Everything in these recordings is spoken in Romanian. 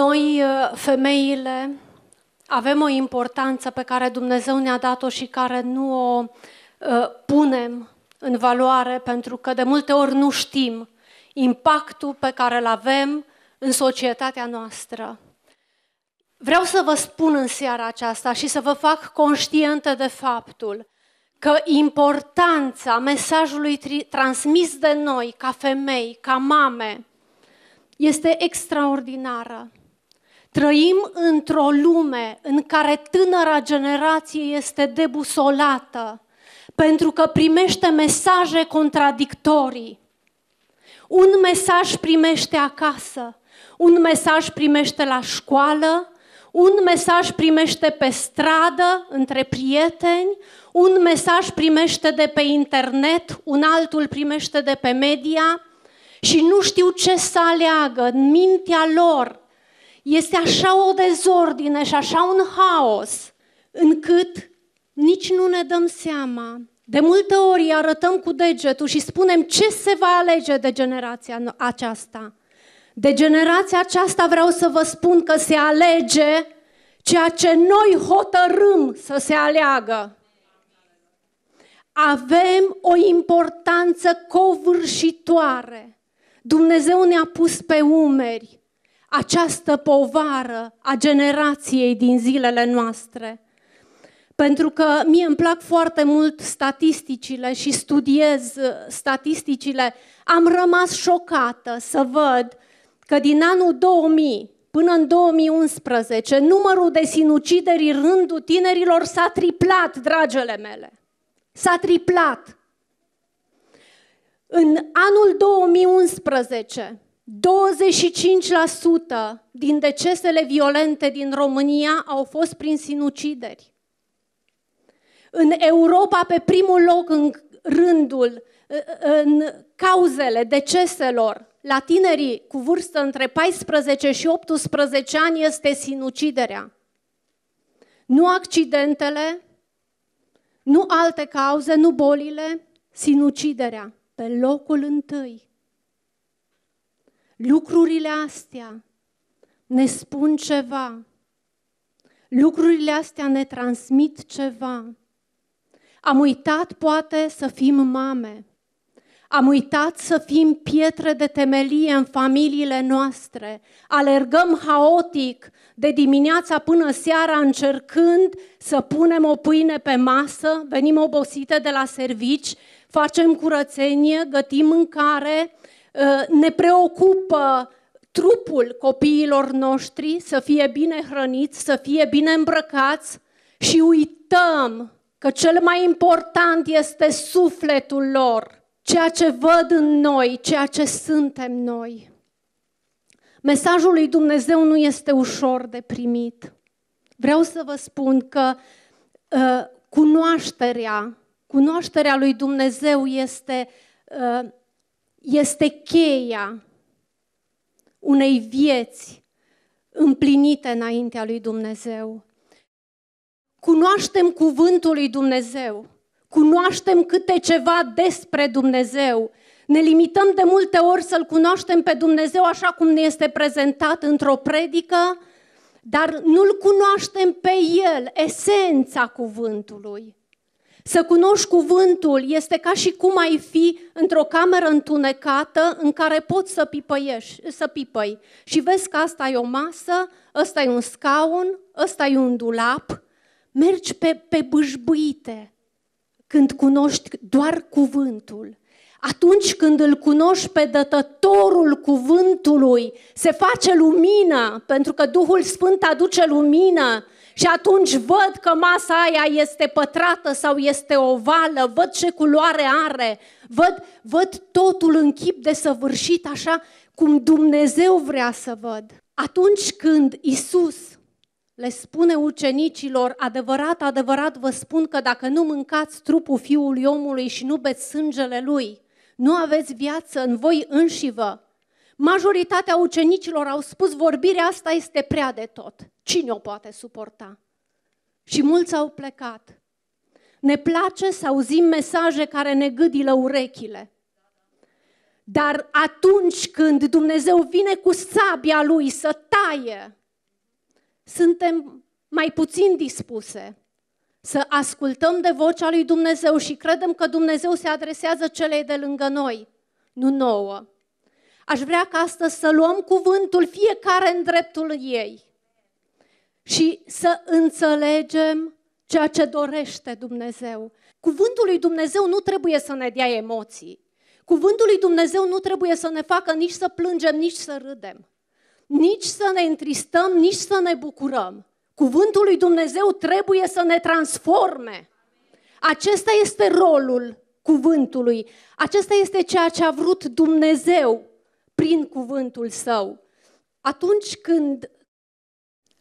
Noi, uh, femeile, avem o importanță pe care Dumnezeu ne-a dat-o și care nu o uh, punem în valoare pentru că de multe ori nu știm impactul pe care îl avem în societatea noastră. Vreau să vă spun în seara aceasta și să vă fac conștientă de faptul că importanța mesajului transmis de noi ca femei, ca mame, este extraordinară. Trăim într-o lume în care tânăra generație este debusolată pentru că primește mesaje contradictorii. Un mesaj primește acasă, un mesaj primește la școală, un mesaj primește pe stradă, între prieteni, un mesaj primește de pe internet, un altul primește de pe media și nu știu ce să aleagă în mintea lor este așa o dezordine și așa un haos, încât nici nu ne dăm seama. De multe ori arătăm cu degetul și spunem ce se va alege de generația aceasta. De generația aceasta vreau să vă spun că se alege ceea ce noi hotărâm să se aleagă. Avem o importanță covârșitoare. Dumnezeu ne-a pus pe umeri această povară a generației din zilele noastre. Pentru că mie îmi plac foarte mult statisticile și studiez uh, statisticile, am rămas șocată să văd că din anul 2000 până în 2011 numărul de sinucideri în rândul tinerilor s-a triplat, dragele mele. S-a triplat. În anul 2011, 25% din decesele violente din România au fost prin sinucideri. În Europa, pe primul loc în rândul, în cauzele deceselor la tinerii cu vârstă între 14 și 18 ani este sinuciderea. Nu accidentele, nu alte cauze, nu bolile, sinuciderea pe locul întâi. Lucrurile astea ne spun ceva. Lucrurile astea ne transmit ceva. Am uitat, poate, să fim mame. Am uitat să fim pietre de temelie în familiile noastre. Alergăm haotic de dimineața până seara încercând să punem o pâine pe masă, venim obosite de la servici, facem curățenie, gătim mâncare, Ă, ne preocupă trupul copiilor noștri să fie bine hrăniți, să fie bine îmbrăcați și uităm că cel mai important este sufletul lor, ceea ce văd în noi, ceea ce suntem noi. Mesajul lui Dumnezeu nu este ușor de primit. Vreau să vă spun că uh, cunoașterea, cunoașterea lui Dumnezeu este uh, este cheia unei vieți împlinite înaintea lui Dumnezeu. Cunoaștem cuvântul lui Dumnezeu, cunoaștem câte ceva despre Dumnezeu, ne limităm de multe ori să-L cunoaștem pe Dumnezeu așa cum ne este prezentat într-o predică, dar nu-L cunoaștem pe El, esența cuvântului. Să cunoști cuvântul este ca și cum ai fi într-o cameră întunecată în care poți să, pipăiești, să pipăi și vezi că asta e o masă, ăsta e un scaun, ăsta e un dulap, mergi pe, pe bâșbuite când cunoști doar cuvântul. Atunci când îl cunoști pe dătătorul cuvântului, se face lumină, pentru că Duhul Sfânt aduce lumină și atunci văd că masa aia este pătrată sau este ovală, văd ce culoare are, văd, văd totul în chip de săvârșit, așa cum Dumnezeu vrea să văd. Atunci când Isus le spune ucenicilor, adevărat, adevărat vă spun că dacă nu mâncați trupul fiului omului și nu beți sângele lui, nu aveți viață în voi înși vă. Majoritatea ucenicilor au spus vorbirea asta este prea de tot. Cine o poate suporta? Și mulți au plecat. Ne place să auzim mesaje care ne gâdilă urechile. Dar atunci când Dumnezeu vine cu sabia lui să taie, suntem mai puțin dispuse să ascultăm de vocea lui Dumnezeu și credem că Dumnezeu se adresează celei de lângă noi, nu nouă. Aș vrea ca astăzi să luăm cuvântul fiecare în dreptul ei și să înțelegem ceea ce dorește Dumnezeu. Cuvântul lui Dumnezeu nu trebuie să ne dea emoții. Cuvântul lui Dumnezeu nu trebuie să ne facă nici să plângem, nici să râdem, nici să ne întristăm, nici să ne bucurăm. Cuvântul lui Dumnezeu trebuie să ne transforme. Acesta este rolul cuvântului. Acesta este ceea ce a vrut Dumnezeu prin cuvântul său. Atunci când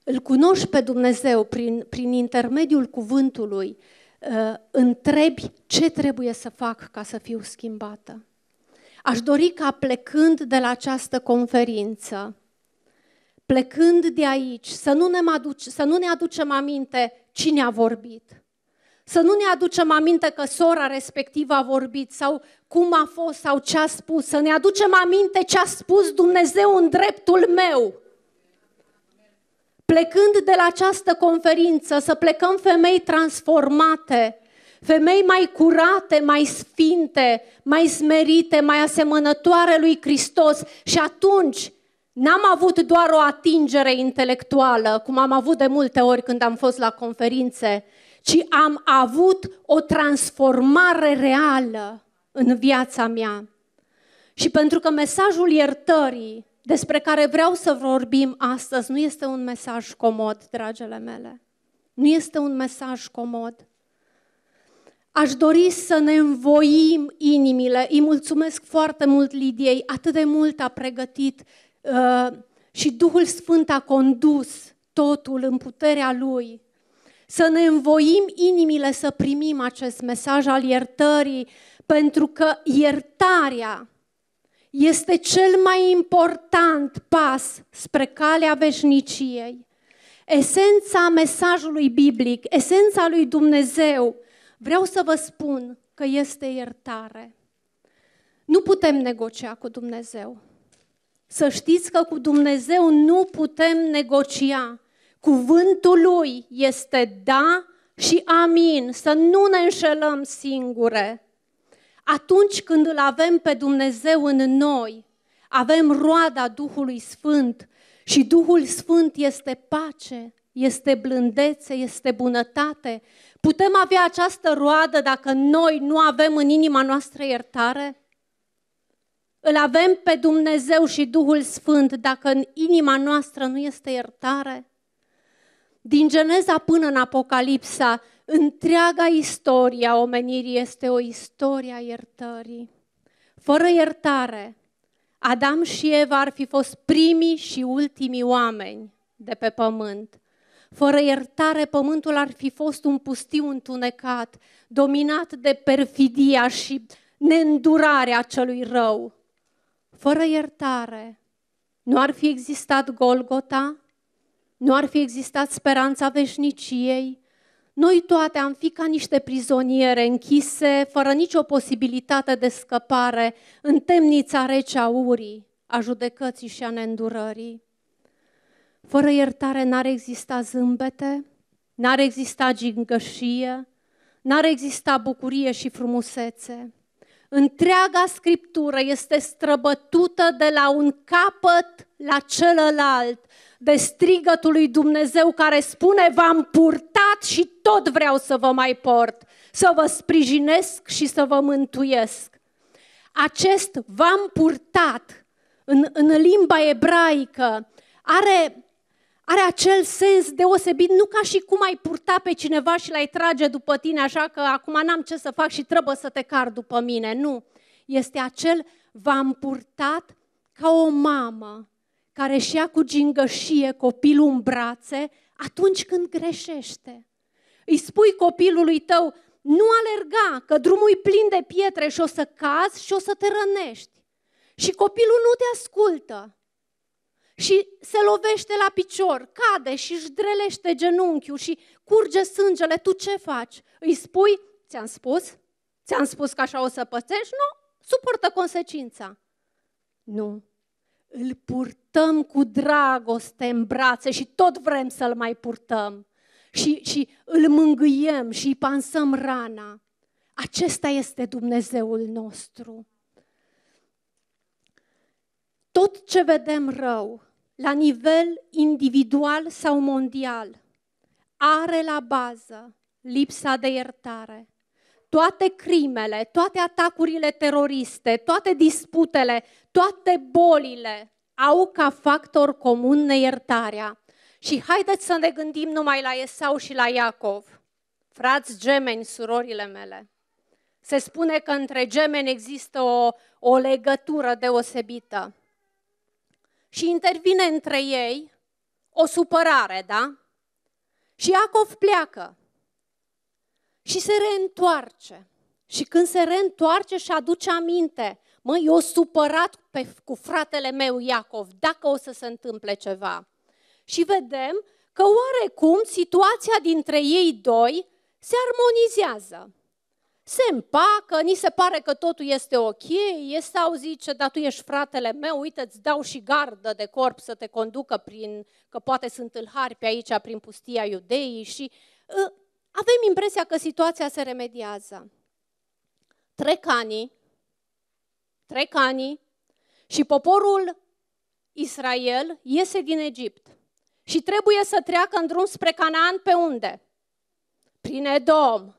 îl cunoști pe Dumnezeu prin, prin intermediul cuvântului, uh, întrebi ce trebuie să fac ca să fiu schimbată. Aș dori ca plecând de la această conferință, plecând de aici, să nu ne, aduce, să nu ne aducem aminte cine a vorbit, să nu ne aducem aminte că sora respectivă a vorbit sau cum a fost sau ce a spus. Să ne aducem aminte ce a spus Dumnezeu în dreptul meu. Plecând de la această conferință, să plecăm femei transformate, femei mai curate, mai sfinte, mai smerite, mai asemănătoare lui Hristos și atunci N-am avut doar o atingere intelectuală, cum am avut de multe ori când am fost la conferințe, ci am avut o transformare reală în viața mea. Și pentru că mesajul iertării despre care vreau să vorbim astăzi nu este un mesaj comod, dragele mele. Nu este un mesaj comod. Aș dori să ne învoim inimile. Îi mulțumesc foarte mult Lidiei, atât de mult a pregătit uh, și Duhul Sfânt a condus totul în puterea Lui să ne învoim inimile să primim acest mesaj al iertării, pentru că iertarea este cel mai important pas spre calea veșniciei. Esența mesajului biblic, esența lui Dumnezeu, vreau să vă spun că este iertare. Nu putem negocia cu Dumnezeu. Să știți că cu Dumnezeu nu putem negocia. Cuvântul lui este da și amin, să nu ne înșelăm singure. Atunci când îl avem pe Dumnezeu în noi, avem roada Duhului Sfânt și Duhul Sfânt este pace, este blândețe, este bunătate. Putem avea această roadă dacă noi nu avem în inima noastră iertare? Îl avem pe Dumnezeu și Duhul Sfânt dacă în inima noastră nu este iertare? Din Geneza până în Apocalipsa, întreaga istorie a omenirii este o istorie a iertării. Fără iertare, Adam și Eva ar fi fost primii și ultimii oameni de pe pământ. Fără iertare, pământul ar fi fost un pustiu întunecat, dominat de perfidia și neîndurarea celui rău. Fără iertare, nu ar fi existat Golgota, nu ar fi existat speranța veșniciei, noi toate am fi ca niște prizoniere închise, fără nicio posibilitate de scăpare, în temnița rece a urii, a judecății și a neîndurării. Fără iertare n-ar exista zâmbete, n-ar exista gingășie, n-ar exista bucurie și frumusețe. Întreaga scriptură este străbătută de la un capăt la celălalt, de strigătul lui Dumnezeu care spune v-am purtat și tot vreau să vă mai port, să vă sprijinesc și să vă mântuiesc. Acest v-am purtat în, în limba ebraică are, are acel sens deosebit, nu ca și cum ai purta pe cineva și l-ai trage după tine, așa că acum n-am ce să fac și trebuie să te car după mine. Nu, este acel v-am purtat ca o mamă care își ia cu gingășie copilul în brațe atunci când greșește. Îi spui copilului tău, nu alerga, că drumul e plin de pietre și o să cazi și o să te rănești. Și copilul nu te ascultă. Și se lovește la picior, cade și își drelește genunchiul și curge sângele. Tu ce faci? Îi spui, ți-am spus? Ți-am spus că așa o să pățești? Nu, suportă consecința. Nu, îl purtăm cu dragoste în brațe și tot vrem să-l mai purtăm. Și, și îl mângâiem și îi pansăm rana. Acesta este Dumnezeul nostru. Tot ce vedem rău, la nivel individual sau mondial, are la bază lipsa de iertare, toate crimele, toate atacurile teroriste, toate disputele, toate bolile au ca factor comun neiertarea. Și haideți să ne gândim numai la Esau și la Iacov. Frați gemeni, surorile mele. Se spune că între gemeni există o, o legătură deosebită. Și intervine între ei o supărare, da? Și Iacov pleacă și se reîntoarce. Și când se reîntoarce și aduce aminte, mă, eu supărat pe, cu fratele meu Iacov, dacă o să se întâmple ceva. Și vedem că oarecum situația dintre ei doi se armonizează. Se împacă, ni se pare că totul este ok, e sau zice, dar tu ești fratele meu, uite, îți dau și gardă de corp să te conducă prin, că poate sunt tâlhari pe aici, prin pustia iudeii și ă, avem impresia că situația se remediază. Trec anii, trec anii și poporul Israel iese din Egipt și trebuie să treacă în drum spre Canaan pe unde? Prin Edom,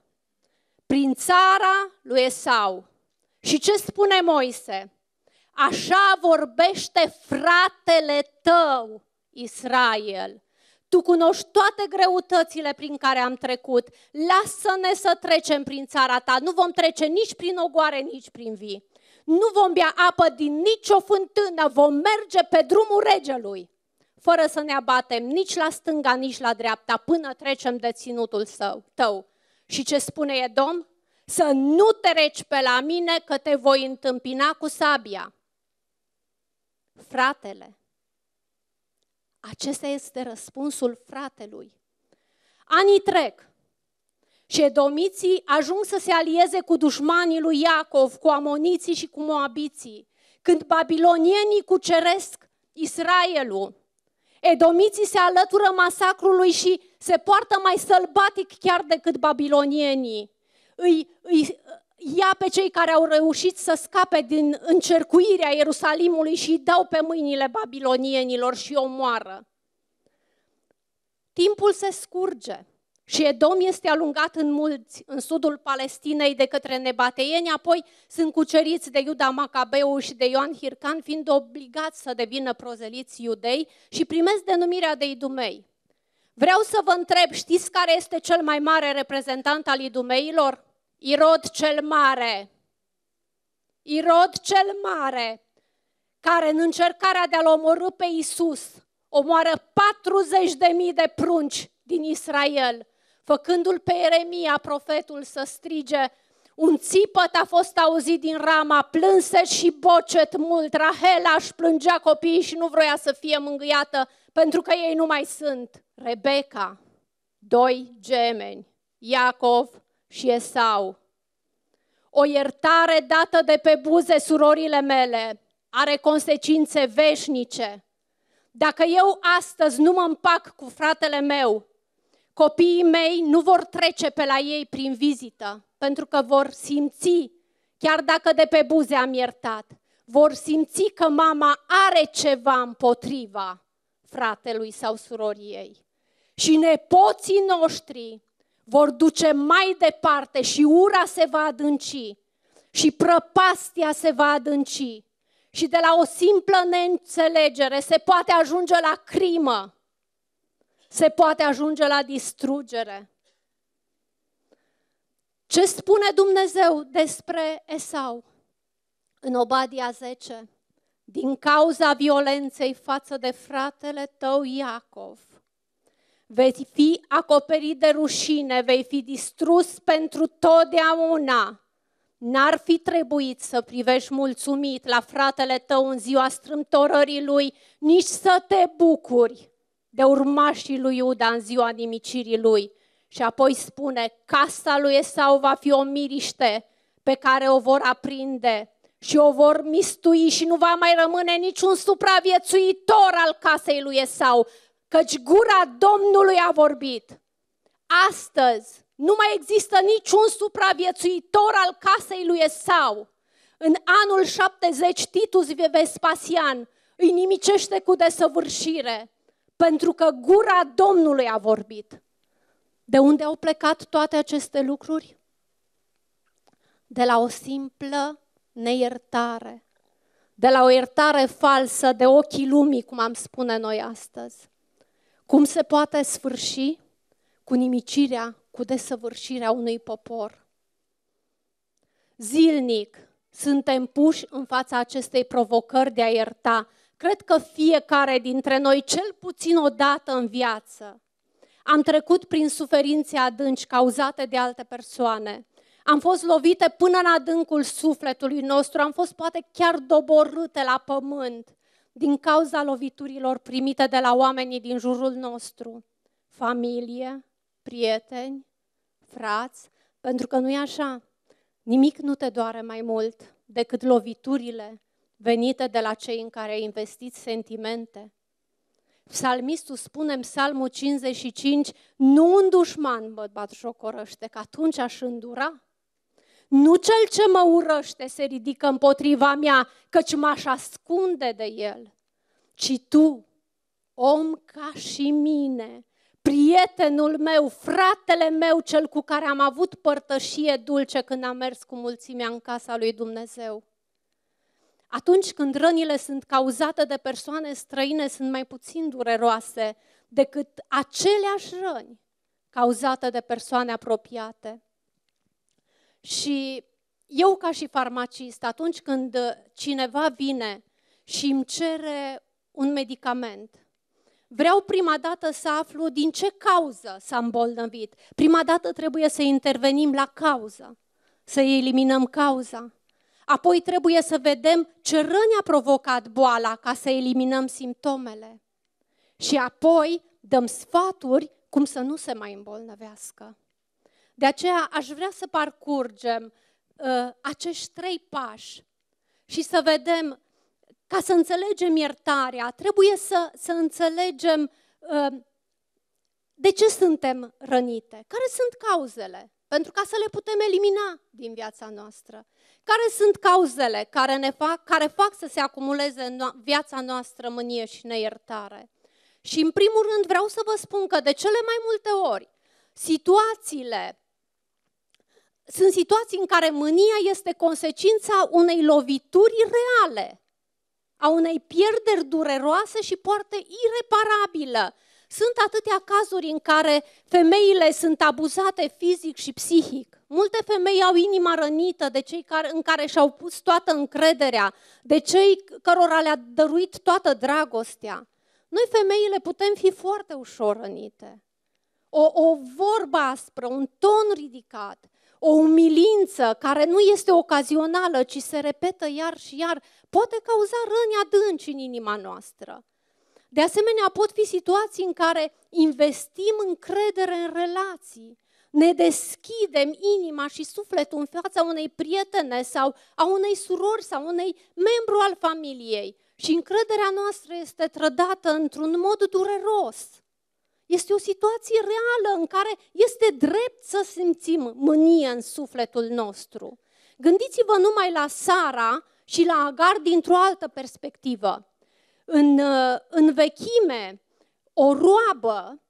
prin țara lui Esau. Și ce spune Moise? Așa vorbește fratele tău, Israel. Tu cunoști toate greutățile prin care am trecut. Lasă-ne să trecem prin țara ta. Nu vom trece nici prin ogoare, nici prin vii. Nu vom bea apă din nicio fântână. Vom merge pe drumul regelui, fără să ne abatem nici la stânga, nici la dreapta, până trecem de ținutul său, tău. Și ce spune Domn? Să nu te reci pe la mine, că te voi întâmpina cu sabia. Fratele, acesta este răspunsul fratelui. Anii trec și edomiții ajung să se alieze cu dușmanii lui Iacov, cu amoniții și cu moabiții. Când babilonienii cuceresc Israelul, edomiții se alătură masacrului și se poartă mai sălbatic chiar decât babilonienii. Îi, îi, ia pe cei care au reușit să scape din încercuirea Ierusalimului și îi dau pe mâinile babilonienilor și o moară. Timpul se scurge și Edom este alungat în mulți, în sudul Palestinei, de către nebateieni, apoi sunt cuceriți de Iuda Macabeu și de Ioan Hircan, fiind obligați să devină prozeliți iudei și primesc denumirea de idumei. Vreau să vă întreb, știți care este cel mai mare reprezentant al idumeilor? Irod cel Mare. Irod cel Mare, care în încercarea de a-l omorâ pe Isus, omoară 40.000 de prunci din Israel, făcându-l pe Eremia, profetul, să strige un țipăt a fost auzit din rama, plânse și bocet mult. Rahela își plângea copiii și nu vroia să fie mângâiată, pentru că ei nu mai sunt. Rebecca, doi gemeni, Iacov și Esau. O iertare dată de pe buze surorile mele are consecințe veșnice. Dacă eu astăzi nu mă împac cu fratele meu, copiii mei nu vor trece pe la ei prin vizită, pentru că vor simți, chiar dacă de pe buze am iertat, vor simți că mama are ceva împotriva fratelui sau surorii ei. Și nepoții noștri vor duce mai departe și ura se va adânci și prăpastia se va adânci și de la o simplă neînțelegere se poate ajunge la crimă, se poate ajunge la distrugere. Ce spune Dumnezeu despre Esau în Obadia 10? Din cauza violenței față de fratele tău Iacov, vei fi acoperit de rușine, vei fi distrus pentru totdeauna. N-ar fi trebuit să privești mulțumit la fratele tău în ziua strâmtorării lui, nici să te bucuri de urmașii lui Iuda în ziua nimicirii lui. Și apoi spune, casa lui Esau va fi o miriște pe care o vor aprinde și o vor mistui și nu va mai rămâne niciun supraviețuitor al casei lui Esau, căci gura Domnului a vorbit. Astăzi nu mai există niciun supraviețuitor al casei lui Esau. În anul 70, Titus Vespasian îi nimicește cu desăvârșire, pentru că gura Domnului a vorbit. De unde au plecat toate aceste lucruri? De la o simplă neiertare, de la o iertare falsă de ochii lumii, cum am spune noi astăzi. Cum se poate sfârși cu nimicirea, cu desăvârșirea unui popor? Zilnic suntem puși în fața acestei provocări de a ierta. Cred că fiecare dintre noi, cel puțin o dată în viață, am trecut prin suferințe adânci cauzate de alte persoane. Am fost lovite până în adâncul sufletului nostru, am fost poate chiar doborâte la pământ din cauza loviturilor primite de la oamenii din jurul nostru, familie, prieteni, frați, pentru că nu e așa. Nimic nu te doare mai mult decât loviturile venite de la cei în care ai investit sentimente. Psalmistul spune în Psalmul 55, nu un dușman mă bat jocorăște, că atunci aș îndura nu cel ce mă urăște se ridică împotriva mea, căci m-aș ascunde de el, ci tu, om ca și mine, prietenul meu, fratele meu, cel cu care am avut părtășie dulce când am mers cu mulțimea în casa lui Dumnezeu. Atunci când rănile sunt cauzate de persoane străine, sunt mai puțin dureroase decât aceleași răni cauzate de persoane apropiate. Și eu ca și farmacist, atunci când uh, cineva vine și îmi cere un medicament, vreau prima dată să aflu din ce cauză s-a îmbolnăvit. Prima dată trebuie să intervenim la cauză, să eliminăm cauza. Apoi trebuie să vedem ce răni a provocat boala ca să eliminăm simptomele. Și apoi dăm sfaturi cum să nu se mai îmbolnăvească. De aceea aș vrea să parcurgem uh, acești trei pași și să vedem, ca să înțelegem iertarea, trebuie să, să înțelegem uh, de ce suntem rănite, care sunt cauzele, pentru ca să le putem elimina din viața noastră. Care sunt cauzele care, ne fac, care fac să se acumuleze în viața noastră mânie și neiertare? Și în primul rând vreau să vă spun că de cele mai multe ori, situațiile sunt situații în care mânia este consecința unei lovituri reale, a unei pierderi dureroase și poartă ireparabilă. Sunt atâtea cazuri în care femeile sunt abuzate fizic și psihic. Multe femei au inima rănită de cei care, în care și-au pus toată încrederea, de cei cărora le-a dăruit toată dragostea. Noi, femeile, putem fi foarte ușor rănite. O, o vorbă aspră, un ton ridicat, o umilință care nu este ocazională, ci se repetă iar și iar, poate cauza răni adânci în inima noastră. De asemenea, pot fi situații în care investim încredere în relații, ne deschidem inima și sufletul în fața unei prietene sau a unei surori sau unei membru al familiei și încrederea noastră este trădată într-un mod dureros. Este o situație reală în care este drept să simțim mânie în sufletul nostru. Gândiți-vă numai la Sara și la Agar dintr-o altă perspectivă. În, uh, în vechime, o roabă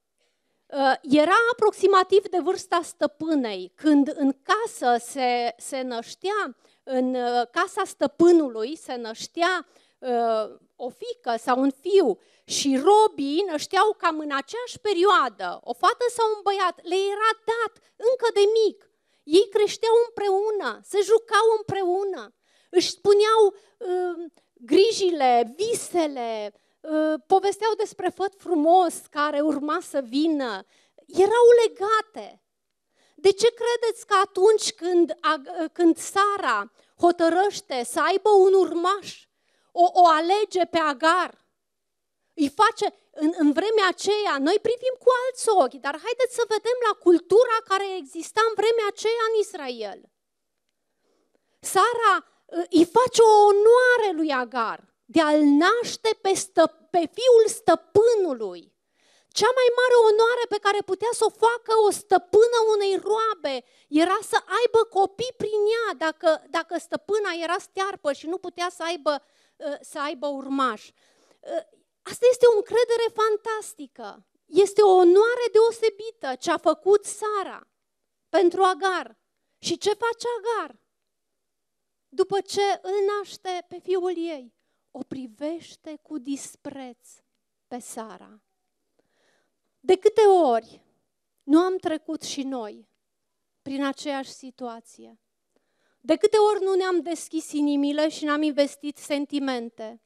uh, era aproximativ de vârsta stăpânei. Când în casă se, se năștea, în uh, casa stăpânului se năștea Uh, o fică sau un fiu și Robin știau cam în aceeași perioadă, o fată sau un băiat, le era dat încă de mic. Ei creșteau împreună, se jucau împreună, își spuneau uh, grijile, visele, uh, povesteau despre făt frumos care urma să vină. Erau legate. De ce credeți că atunci când, uh, când Sara hotărăște să aibă un urmaș, o, o alege pe Agar. Îi face, în, în vremea aceea, noi privim cu alți ochi, dar haideți să vedem la cultura care exista în vremea aceea în Israel. Sara ă, îi face o onoare lui Agar de a-l naște pe, stă, pe fiul stăpânului. Cea mai mare onoare pe care putea să o facă o stăpână unei roabe era să aibă copii prin ea, dacă, dacă stăpâna era stearpă și nu putea să aibă Ă, să aibă urmași. Ă, asta este o încredere fantastică. Este o onoare deosebită ce a făcut Sara pentru Agar. Și ce face Agar? După ce îl naște pe fiul ei, o privește cu dispreț pe Sara. De câte ori nu am trecut și noi prin aceeași situație? De câte ori nu ne-am deschis inimile și n am investit sentimente,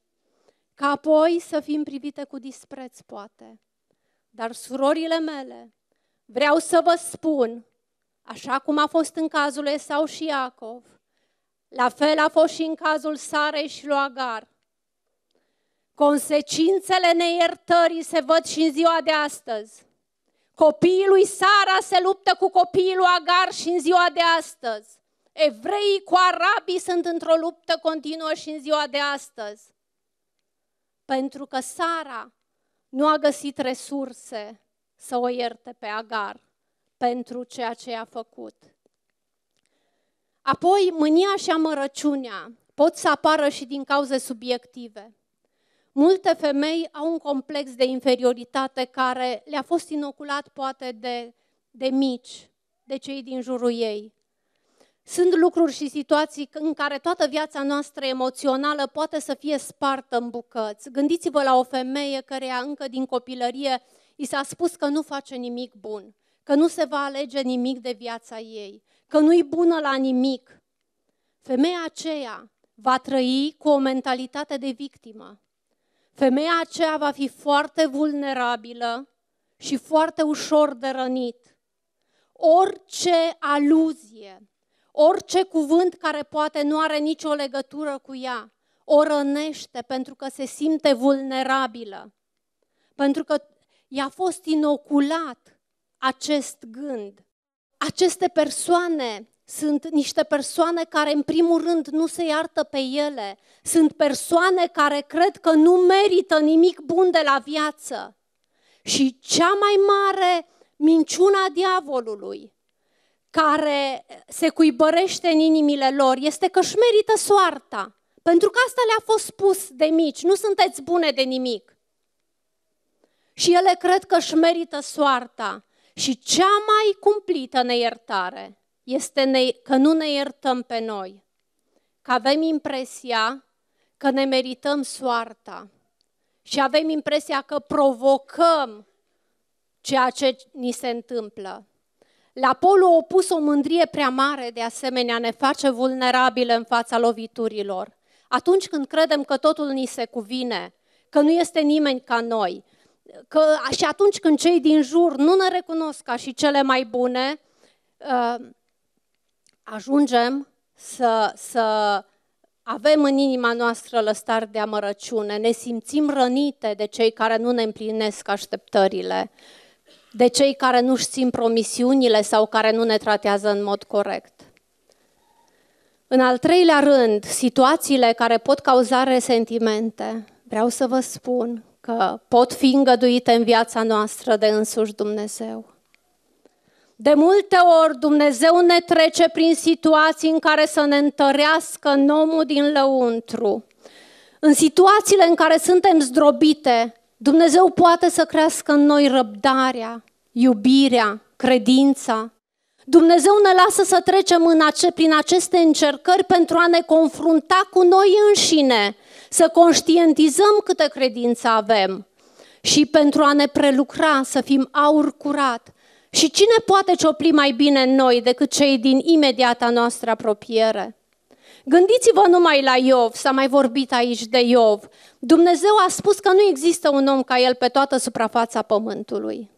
ca apoi să fim privite cu dispreț, poate. Dar, surorile mele, vreau să vă spun, așa cum a fost în cazul Esau și Iacov, la fel a fost și în cazul Sarei și lui Consecințele neiertării se văd și în ziua de astăzi. Copiii lui Sara se luptă cu copiii lui Agar și în ziua de astăzi. Evreii cu arabii sunt într-o luptă continuă și în ziua de astăzi. Pentru că Sara nu a găsit resurse să o ierte pe Agar pentru ceea ce a făcut. Apoi, mânia și amărăciunea pot să apară și din cauze subiective. Multe femei au un complex de inferioritate care le-a fost inoculat poate de, de mici, de cei din jurul ei. Sunt lucruri și situații în care toată viața noastră emoțională poate să fie spartă în bucăți. Gândiți-vă la o femeie care încă din copilărie i s-a spus că nu face nimic bun, că nu se va alege nimic de viața ei, că nu-i bună la nimic. Femeia aceea va trăi cu o mentalitate de victimă. Femeia aceea va fi foarte vulnerabilă și foarte ușor de rănit. Orice aluzie Orice cuvânt care poate nu are nicio legătură cu ea, o rănește pentru că se simte vulnerabilă, pentru că i-a fost inoculat acest gând. Aceste persoane sunt niște persoane care, în primul rând, nu se iartă pe ele. Sunt persoane care cred că nu merită nimic bun de la viață. Și cea mai mare minciuna diavolului care se cuibărește în inimile lor este că își merită soarta. Pentru că asta le-a fost spus de mici, nu sunteți bune de nimic. Și ele cred că își merită soarta. Și cea mai cumplită neiertare este ne- că nu ne iertăm pe noi. Că avem impresia că ne merităm soarta. Și avem impresia că provocăm ceea ce ni se întâmplă. La polul opus o mândrie prea mare, de asemenea, ne face vulnerabile în fața loviturilor. Atunci când credem că totul ni se cuvine, că nu este nimeni ca noi, că și atunci când cei din jur nu ne recunosc ca și cele mai bune, uh, ajungem să, să avem în inima noastră lăstar de amărăciune, ne simțim rănite de cei care nu ne împlinesc așteptările de cei care nu-și țin promisiunile sau care nu ne tratează în mod corect. În al treilea rând, situațiile care pot cauza resentimente, vreau să vă spun că pot fi îngăduite în viața noastră de însuși Dumnezeu. De multe ori Dumnezeu ne trece prin situații în care să ne întărească în omul din lăuntru. În situațiile în care suntem zdrobite, Dumnezeu poate să crească în noi răbdarea, iubirea, credința. Dumnezeu ne lasă să trecem în ace- prin aceste încercări pentru a ne confrunta cu noi înșine, să conștientizăm câtă credință avem și pentru a ne prelucra, să fim aur curat. Și cine poate ciopli mai bine în noi decât cei din imediata noastră apropiere? Gândiți-vă numai la Iov, s-a mai vorbit aici de Iov. Dumnezeu a spus că nu există un om ca el pe toată suprafața pământului.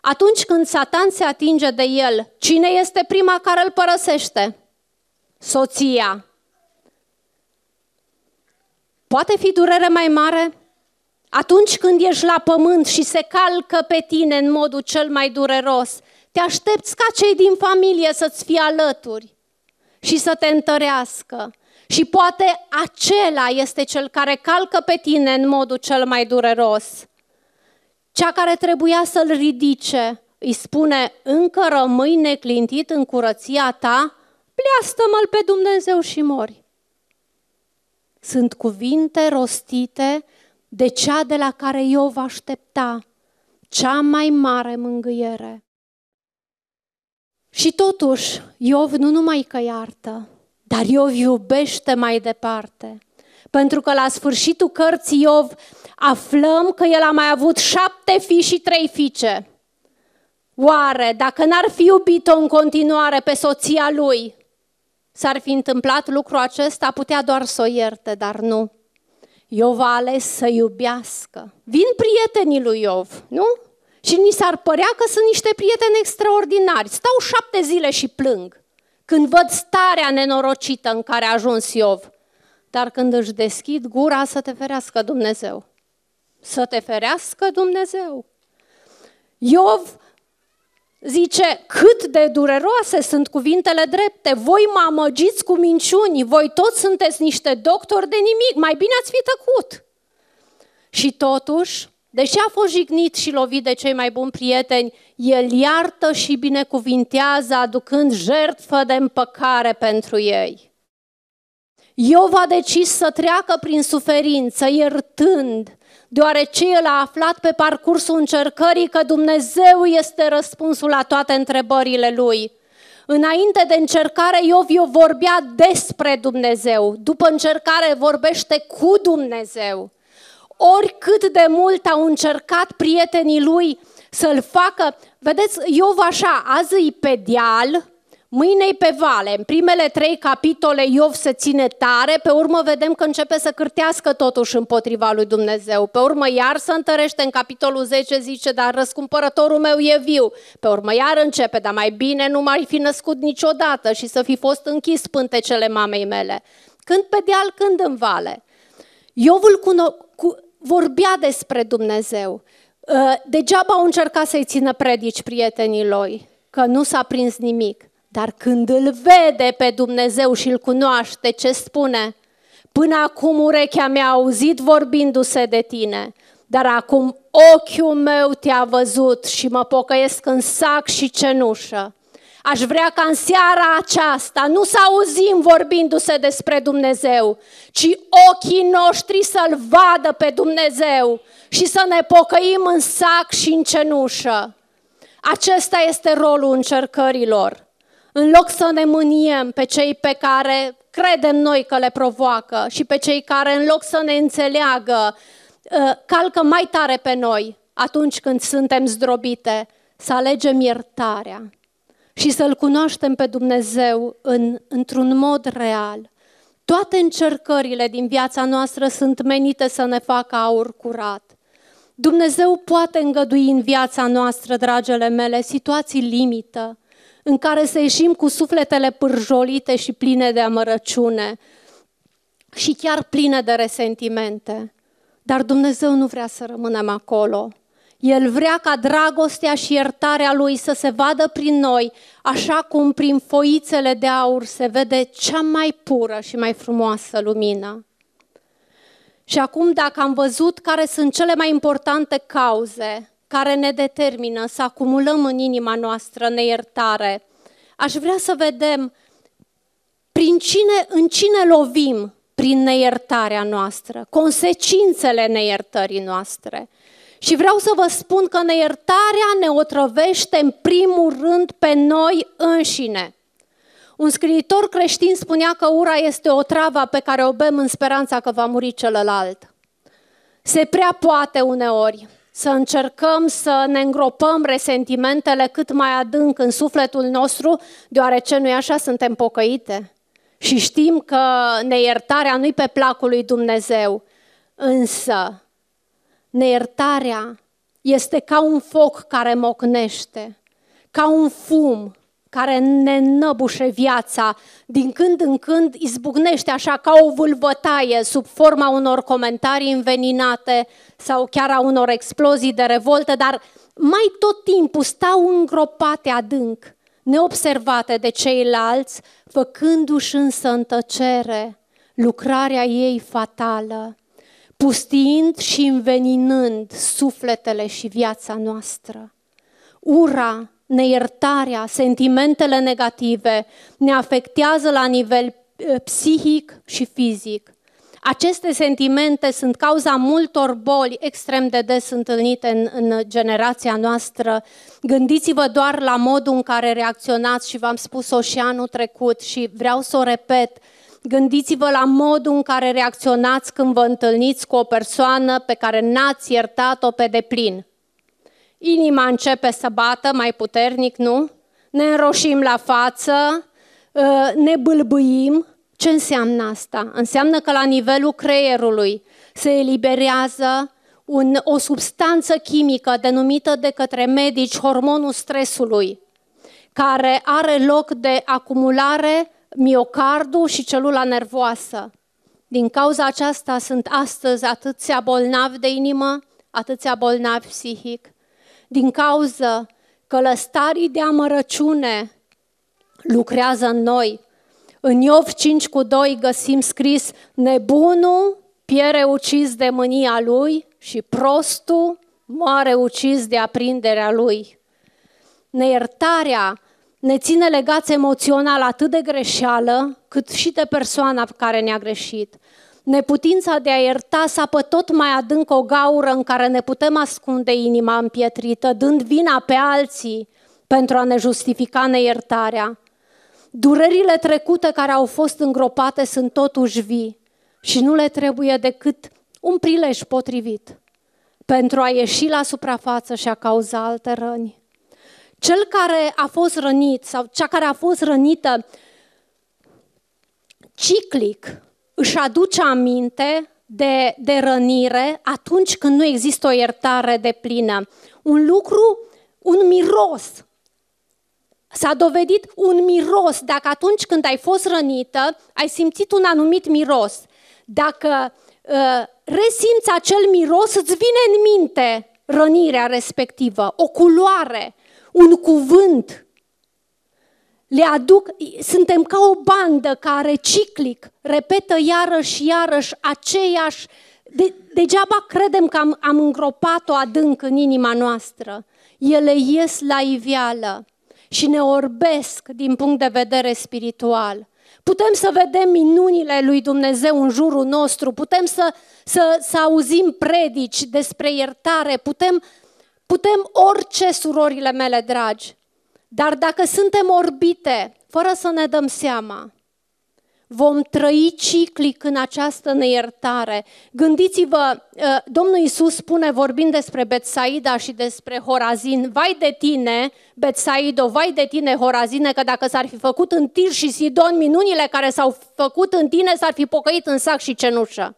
Atunci când Satan se atinge de el, cine este prima care îl părăsește? Soția. Poate fi durere mai mare? Atunci când ești la pământ și se calcă pe tine în modul cel mai dureros, te aștepți ca cei din familie să-ți fie alături și să te întărească. Și poate acela este cel care calcă pe tine în modul cel mai dureros. Cea care trebuia să-l ridice îi spune, încă rămâi neclintit în curăția ta, pleastă-mă-l pe Dumnezeu și mori. Sunt cuvinte rostite de cea de la care eu vă aștepta, cea mai mare mângâiere. Și totuși, Iov nu numai că iartă, dar Iov iubește mai departe. Pentru că la sfârșitul cărții Iov aflăm că el a mai avut șapte fi și trei fiice. Oare, dacă n-ar fi iubit-o în continuare pe soția lui, s-ar fi întâmplat lucrul acesta, putea doar să o ierte, dar nu. Iov a ales să iubească. Vin prietenii lui Iov, nu? și ni s-ar părea că sunt niște prieteni extraordinari. Stau șapte zile și plâng când văd starea nenorocită în care a ajuns Iov. Dar când își deschid gura să te ferească Dumnezeu. Să te ferească Dumnezeu. Iov zice, cât de dureroase sunt cuvintele drepte, voi mă amăgiți cu minciuni, voi toți sunteți niște doctori de nimic, mai bine ați fi tăcut. Și totuși, Deși a fost jignit și lovit de cei mai buni prieteni, el iartă și binecuvintează, aducând jertfă de împăcare pentru ei. Iov a decis să treacă prin suferință, iertând, deoarece el a aflat pe parcursul încercării că Dumnezeu este răspunsul la toate întrebările lui. Înainte de încercare, Iov eu vorbea despre Dumnezeu. După încercare, vorbește cu Dumnezeu oricât de mult au încercat prietenii lui să-l facă, vedeți, Iov așa, azi e pe deal, mâine pe vale. În primele trei capitole Iov se ține tare, pe urmă vedem că începe să cârtească totuși împotriva lui Dumnezeu. Pe urmă iar se întărește în capitolul 10, zice, dar răscumpărătorul meu e viu. Pe urmă iar începe, dar mai bine nu m-ar fi născut niciodată și să fi fost închis pântecele mamei mele. Când pe deal, când în vale. Iovul cu, vorbea despre Dumnezeu. Ă, degeaba au încercat să-i țină predici prietenii lui, că nu s-a prins nimic. Dar când îl vede pe Dumnezeu și îl cunoaște, ce spune? Până acum urechea mea a auzit vorbindu-se de tine, dar acum ochiul meu te-a văzut și mă pocăiesc în sac și cenușă. Aș vrea ca în seara aceasta nu să auzim vorbindu-se despre Dumnezeu, ci ochii noștri să-L vadă pe Dumnezeu și să ne pocăim în sac și în cenușă. Acesta este rolul încercărilor. În loc să ne mâniem pe cei pe care credem noi că le provoacă și pe cei care în loc să ne înțeleagă, ă, calcă mai tare pe noi atunci când suntem zdrobite, să alegem iertarea și să-L cunoaștem pe Dumnezeu în, într-un mod real. Toate încercările din viața noastră sunt menite să ne facă aur curat. Dumnezeu poate îngădui în viața noastră, dragele mele, situații limită, în care să ieșim cu sufletele pârjolite și pline de amărăciune și chiar pline de resentimente. Dar Dumnezeu nu vrea să rămânem acolo. El vrea ca dragostea și iertarea lui să se vadă prin noi, așa cum prin foițele de aur se vede cea mai pură și mai frumoasă lumină. Și acum, dacă am văzut care sunt cele mai importante cauze care ne determină să acumulăm în inima noastră neiertare, aș vrea să vedem prin cine, în cine lovim prin neiertarea noastră, consecințele neiertării noastre. Și vreau să vă spun că neiertarea ne otrăvește în primul rând pe noi înșine. Un scriitor creștin spunea că ura este o travă pe care o bem în speranța că va muri celălalt. Se prea poate uneori să încercăm să ne îngropăm resentimentele cât mai adânc în sufletul nostru, deoarece nu așa, suntem pocăite. Și știm că neiertarea nu-i pe placul lui Dumnezeu. Însă, Neiertarea este ca un foc care mocnește, ca un fum care ne năbușe viața, din când în când izbucnește așa ca o vâlvătaie sub forma unor comentarii înveninate sau chiar a unor explozii de revoltă, dar mai tot timpul stau îngropate adânc, neobservate de ceilalți, făcându-și însă în tăcere lucrarea ei fatală pustiind și înveninând sufletele și viața noastră. Ura, neiertarea, sentimentele negative ne afectează la nivel eh, psihic și fizic. Aceste sentimente sunt cauza multor boli extrem de des întâlnite în, în generația noastră. Gândiți-vă doar la modul în care reacționați și v-am spus-o și anul trecut și vreau să o repet Gândiți-vă la modul în care reacționați când vă întâlniți cu o persoană pe care n-ați iertat-o pe deplin. Inima începe să bată mai puternic, nu? Ne înroșim la față, ă, ne bâlbâim. Ce înseamnă asta? Înseamnă că la nivelul creierului se eliberează un, o substanță chimică denumită de către medici hormonul stresului, care are loc de acumulare miocardul și celula nervoasă. Din cauza aceasta sunt astăzi atâția bolnavi de inimă, atâția bolnavi psihic. Din cauza călăstarii de amărăciune lucrează în noi. În Iov 5 cu 2 găsim scris, nebunul piere ucis de mânia lui și prostul moare ucis de aprinderea lui. Neiertarea ne ține legați emoțional atât de greșeală, cât și de persoana care ne-a greșit. Neputința de a ierta sapă tot mai adânc o gaură în care ne putem ascunde inima împietrită, dând vina pe alții pentru a ne justifica neiertarea. Durerile trecute care au fost îngropate sunt totuși vii și nu le trebuie decât un prilej potrivit pentru a ieși la suprafață și a cauza alte răni cel care a fost rănit sau cea care a fost rănită ciclic își aduce aminte de, de rănire atunci când nu există o iertare de plină. Un lucru, un miros. S-a dovedit un miros dacă atunci când ai fost rănită ai simțit un anumit miros. Dacă uh, resimți acel miros, îți vine în minte rănirea respectivă, o culoare, un cuvânt. Le aduc, suntem ca o bandă care ciclic repetă iarăși, iarăși aceeași. De, degeaba credem că am, am îngropat-o adânc în inima noastră. Ele ies la iveală și ne orbesc din punct de vedere spiritual. Putem să vedem minunile lui Dumnezeu în jurul nostru, putem să, să, să auzim predici despre iertare, putem Putem orice, surorile mele dragi, dar dacă suntem orbite, fără să ne dăm seama, vom trăi ciclic în această neiertare. Gândiți-vă, ă, Domnul Iisus spune, vorbind despre Betsaida și despre Horazin, vai de tine, Betsaido, vai de tine, Horazine, că dacă s-ar fi făcut în Tir și Sidon minunile care s-au făcut în tine, s-ar fi pocăit în sac și cenușă.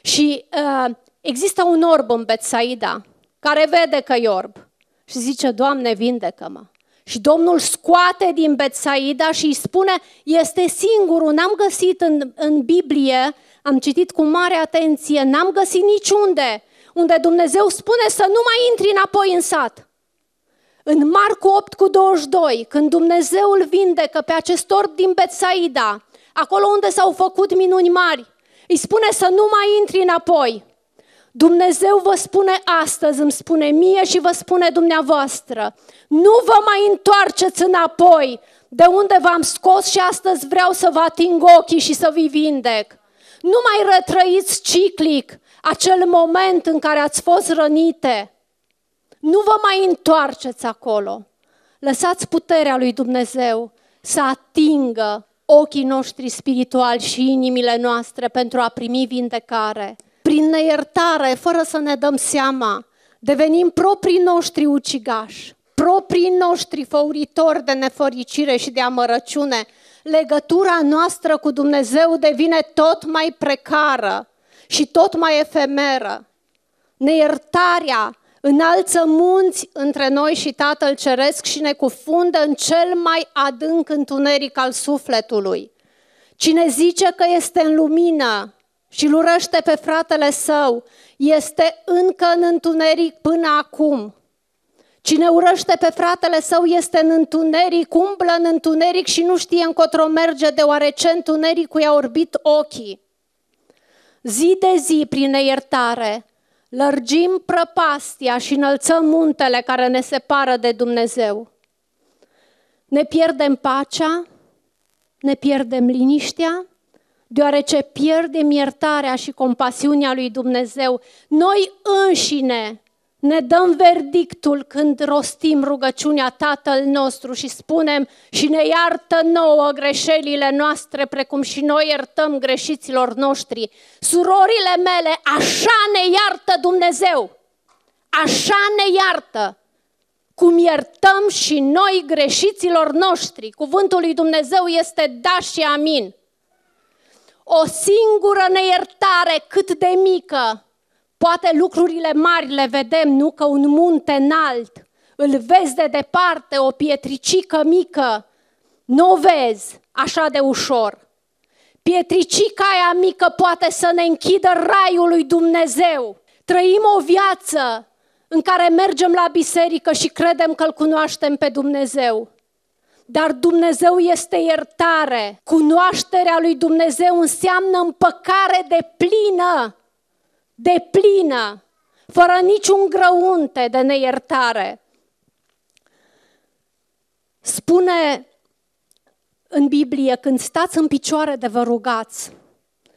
Și uh, există un orb în Betsaida, care vede că e orb și zice, Doamne, vindecă-mă. Și Domnul scoate din Betsaida și îi spune, este singurul, n-am găsit în, în Biblie, am citit cu mare atenție, n-am găsit niciunde unde Dumnezeu spune să nu mai intri înapoi în sat. În Marcu 8 cu 22, când Dumnezeu îl vindecă pe acest orb din Betsaida, acolo unde s-au făcut minuni mari, îi spune să nu mai intri înapoi. Dumnezeu vă spune astăzi, îmi spune mie și vă spune dumneavoastră, nu vă mai întoarceți înapoi de unde v-am scos și astăzi vreau să vă ating ochii și să vi vindec. Nu mai retrăiți ciclic acel moment în care ați fost rănite. Nu vă mai întoarceți acolo. Lăsați puterea lui Dumnezeu să atingă ochii noștri spirituali și inimile noastre pentru a primi vindecare prin neiertare, fără să ne dăm seama, devenim proprii noștri ucigași, proprii noștri făuritori de nefericire și de amărăciune. Legătura noastră cu Dumnezeu devine tot mai precară și tot mai efemeră. Neiertarea înalță munți între noi și Tatăl Ceresc și ne cufundă în cel mai adânc întuneric al sufletului. Cine zice că este în lumină, și îl urăște pe fratele său, este încă în întuneric până acum. Cine urăște pe fratele său este în întuneric, umblă în întuneric și nu știe încotro merge, deoarece întunericul i-a orbit ochii. Zi de zi, prin neiertare, lărgim prăpastia și înălțăm muntele care ne separă de Dumnezeu. Ne pierdem pacea, ne pierdem liniștea, deoarece pierdem iertarea și compasiunea lui Dumnezeu. Noi înșine ne dăm verdictul când rostim rugăciunea Tatăl nostru și spunem și ne iartă nouă greșelile noastre precum și noi iertăm greșiților noștri. Surorile mele, așa ne iartă Dumnezeu! Așa ne iartă! Cum iertăm și noi greșiților noștri. Cuvântul lui Dumnezeu este da și amin. O singură neiertare cât de mică. Poate lucrurile mari le vedem, nu că un munte înalt, îl vezi de departe, o pietricică mică, nu o vezi așa de ușor. Pietricica aia mică poate să ne închidă raiul lui Dumnezeu. Trăim o viață în care mergem la biserică și credem că îl cunoaștem pe Dumnezeu. Dar Dumnezeu este iertare. Cunoașterea lui Dumnezeu înseamnă împăcare de plină, de plină, fără niciun grăunte de neiertare. Spune în Biblie, când stați în picioare de vă rugați,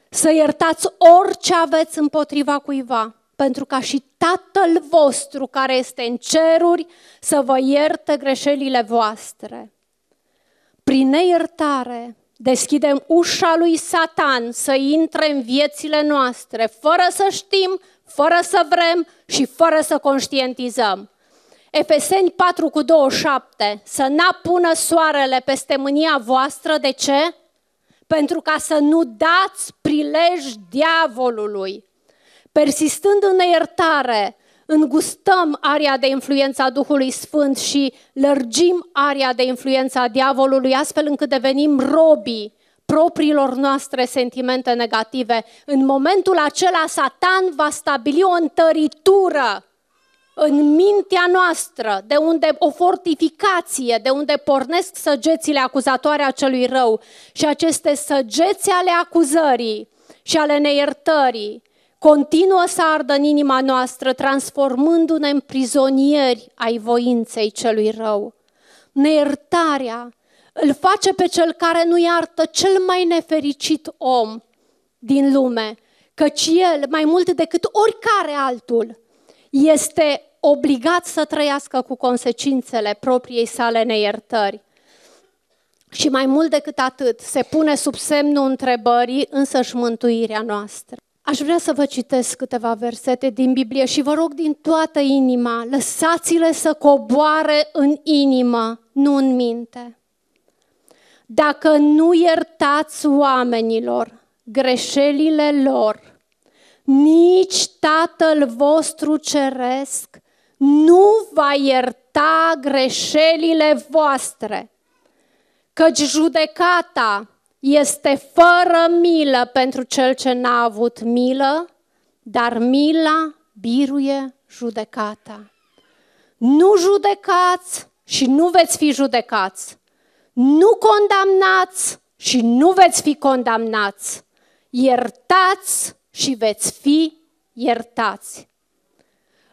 să iertați orice aveți împotriva cuiva, pentru ca și Tatăl vostru care este în ceruri să vă ierte greșelile voastre. Prin neiertare deschidem ușa lui Satan să intre în viețile noastre, fără să știm, fără să vrem și fără să conștientizăm. Efeseni 4 cu 27, să n-apună soarele peste mânia voastră, de ce? Pentru ca să nu dați prilej diavolului. Persistând în neiertare, îngustăm area de influență a Duhului Sfânt și lărgim area de influență a diavolului, astfel încât devenim robii propriilor noastre sentimente negative. În momentul acela, Satan va stabili o întăritură în mintea noastră, de unde o fortificație, de unde pornesc săgețile acuzatoare a celui rău și aceste săgeți ale acuzării și ale neiertării continuă să ardă în inima noastră, transformându-ne în prizonieri ai voinței celui rău. Neiertarea îl face pe cel care nu iartă cel mai nefericit om din lume, căci el, mai mult decât oricare altul, este obligat să trăiască cu consecințele propriei sale neiertări. Și mai mult decât atât, se pune sub semnul întrebării însăși mântuirea noastră. Aș vrea să vă citesc câteva versete din Biblie și vă rog din toată inima, lăsați-le să coboare în inimă, nu în minte. Dacă nu iertați oamenilor greșelile lor, nici Tatăl vostru ceresc nu va ierta greșelile voastre, căci judecata este fără milă pentru cel ce n-a avut milă, dar mila biruie judecata. Nu judecați și nu veți fi judecați. Nu condamnați și nu veți fi condamnați. Iertați și veți fi iertați.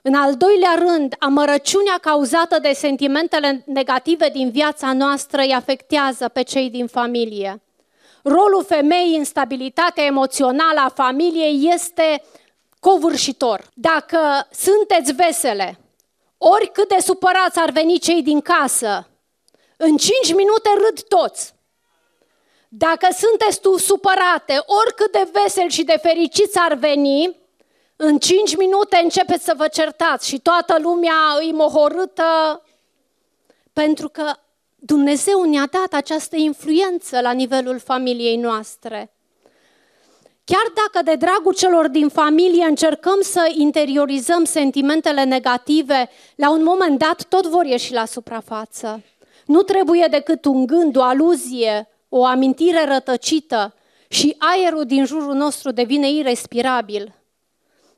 În al doilea rând, amărăciunea cauzată de sentimentele negative din viața noastră îi afectează pe cei din familie rolul femeii în stabilitatea emoțională a familiei este covârșitor. Dacă sunteți vesele, oricât de supărați ar veni cei din casă, în 5 minute râd toți. Dacă sunteți tu supărate, oricât de vesel și de fericiți ar veni, în 5 minute începeți să vă certați și toată lumea îi mohorâtă pentru că Dumnezeu ne-a dat această influență la nivelul familiei noastre. Chiar dacă de dragul celor din familie încercăm să interiorizăm sentimentele negative, la un moment dat tot vor ieși la suprafață. Nu trebuie decât un gând, o aluzie, o amintire rătăcită și aerul din jurul nostru devine irrespirabil.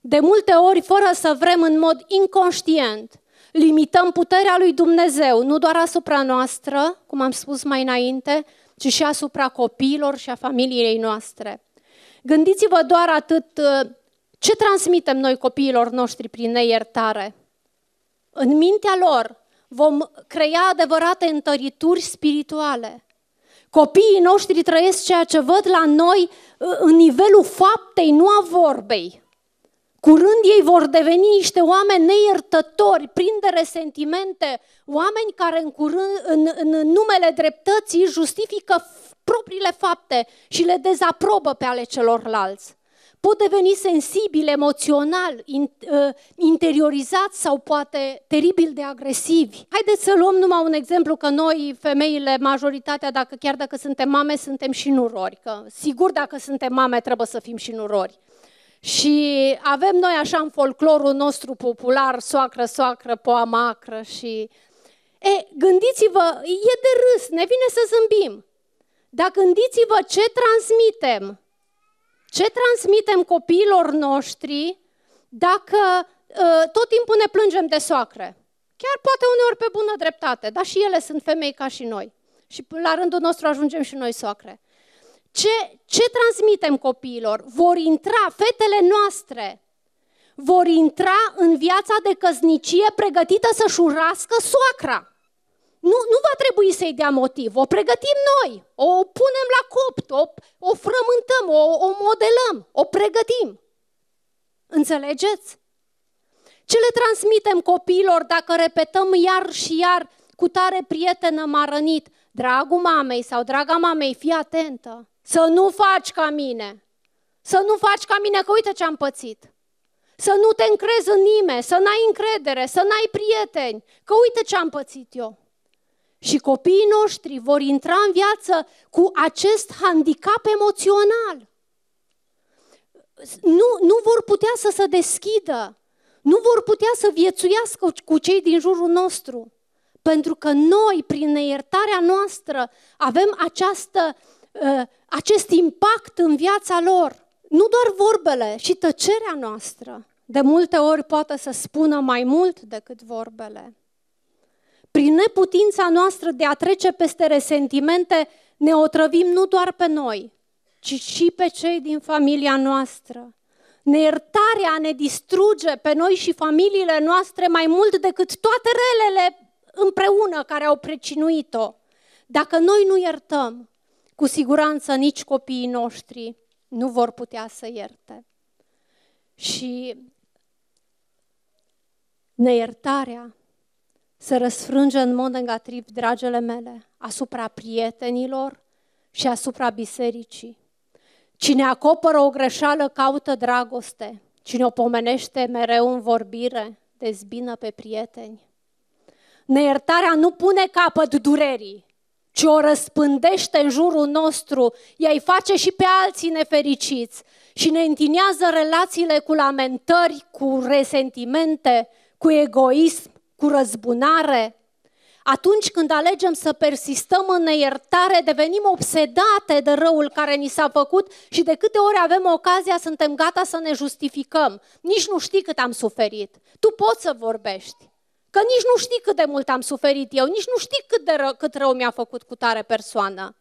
De multe ori, fără să vrem în mod inconștient, limităm puterea lui Dumnezeu, nu doar asupra noastră, cum am spus mai înainte, ci și asupra copiilor și a familiei noastre. Gândiți-vă doar atât uh, ce transmitem noi copiilor noștri prin neiertare. În mintea lor vom crea adevărate întărituri spirituale. Copiii noștri trăiesc ceea ce văd la noi uh, în nivelul faptei, nu a vorbei. Curând ei vor deveni niște oameni neiertători, prin de resentimente, oameni care în, curând, în, în numele dreptății justifică propriile fapte și le dezaprobă pe ale celorlalți. Pot deveni sensibili, emoțional, ă, interiorizați sau poate teribil de agresivi. Haideți să luăm numai un exemplu că noi, femeile, majoritatea, dacă chiar dacă suntem mame, suntem și nurori. Că sigur dacă suntem mame, trebuie să fim și nurori. Și avem noi așa în folclorul nostru popular, soacră, soacră, poa macră și... E, gândiți-vă, e de râs, ne vine să zâmbim. Dar gândiți-vă ce transmitem. Ce transmitem copiilor noștri dacă ă, tot timpul ne plângem de soacre. Chiar poate uneori pe bună dreptate, dar și ele sunt femei ca și noi. Și la rândul nostru ajungem și noi soacre. Ce, ce transmitem copiilor? Vor intra fetele noastre vor intra în viața de căznicie pregătită să-și urască soacra. Nu, nu va trebui să-i dea motiv, o pregătim noi, o punem la copt, o, o frământăm, o, o modelăm, o pregătim. Înțelegeți? Ce le transmitem copiilor dacă repetăm iar și iar cu tare prietenă m-a rănit, dragul mamei sau draga mamei, fii atentă, să nu faci ca mine. Să nu faci ca mine, că uite ce am pățit. Să nu te încrezi în nimeni, să n-ai încredere, să n-ai prieteni, că uite ce am pățit eu. Și copiii noștri vor intra în viață cu acest handicap emoțional. Nu, nu vor putea să se deschidă, nu vor putea să viețuiască cu cei din jurul nostru. Pentru că noi, prin neiertarea noastră, avem această uh, acest impact în viața lor. Nu doar vorbele, și tăcerea noastră. De multe ori poate să spună mai mult decât vorbele. Prin neputința noastră de a trece peste resentimente, ne otrăvim nu doar pe noi, ci și pe cei din familia noastră. Neiertarea ne distruge pe noi și familiile noastre mai mult decât toate relele împreună care au precinuit-o. Dacă noi nu iertăm, cu siguranță nici copiii noștri nu vor putea să ierte. Și neiertarea se răsfrânge în mod negativ, dragele mele, asupra prietenilor și asupra bisericii. Cine acoperă o greșeală caută dragoste, cine o pomenește mereu în vorbire, dezbină pe prieteni. Neiertarea nu pune capăt durerii, ci o răspândește în jurul nostru, ea îi face și pe alții nefericiți și ne întinează relațiile cu lamentări, cu resentimente, cu egoism, cu răzbunare. Atunci când alegem să persistăm în neiertare, devenim obsedate de răul care ni s-a făcut și de câte ori avem ocazia, suntem gata să ne justificăm. Nici nu știi cât am suferit. Tu poți să vorbești. Că nici nu știi cât de mult am suferit eu, nici nu știi cât, de ră, cât rău mi-a făcut cu tare persoană.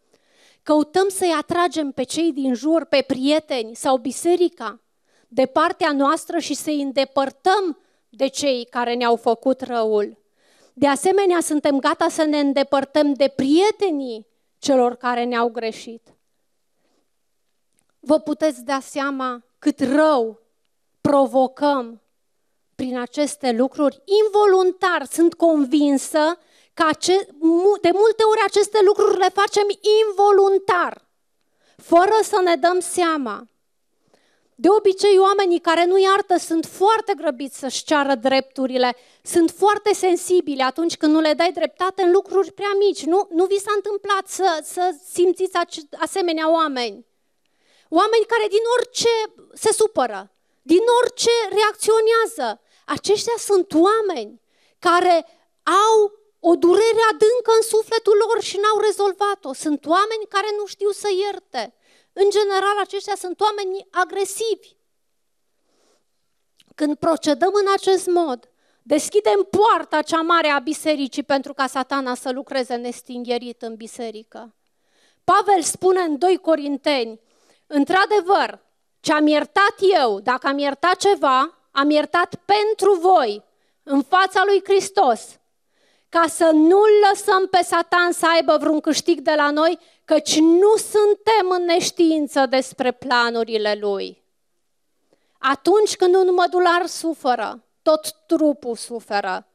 Căutăm să-i atragem pe cei din jur, pe prieteni sau biserica, de partea noastră și să-i îndepărtăm de cei care ne-au făcut răul. De asemenea, suntem gata să ne îndepărtăm de prietenii celor care ne-au greșit. Vă puteți da seama cât rău provocăm prin aceste lucruri, involuntar sunt convinsă că de multe ori aceste lucruri le facem involuntar, fără să ne dăm seama. De obicei, oamenii care nu iartă sunt foarte grăbiți să-și ceară drepturile, sunt foarte sensibili atunci când nu le dai dreptate în lucruri prea mici. Nu, nu vi s-a întâmplat să, să simțiți asemenea oameni. Oameni care din orice se supără, din orice reacționează, aceștia sunt oameni care au o durere adâncă în sufletul lor și n-au rezolvat-o. Sunt oameni care nu știu să ierte. În general, aceștia sunt oameni agresivi. Când procedăm în acest mod, deschidem poarta cea mare a bisericii pentru ca satana să lucreze nestingherit în biserică. Pavel spune în 2 Corinteni, într-adevăr, ce am iertat eu, dacă am iertat ceva, am iertat pentru voi în fața lui Hristos, ca să nu lăsăm pe Satan să aibă vreun câștig de la noi, căci nu suntem în neștiință despre planurile lui. Atunci când un mădular suferă, tot trupul suferă.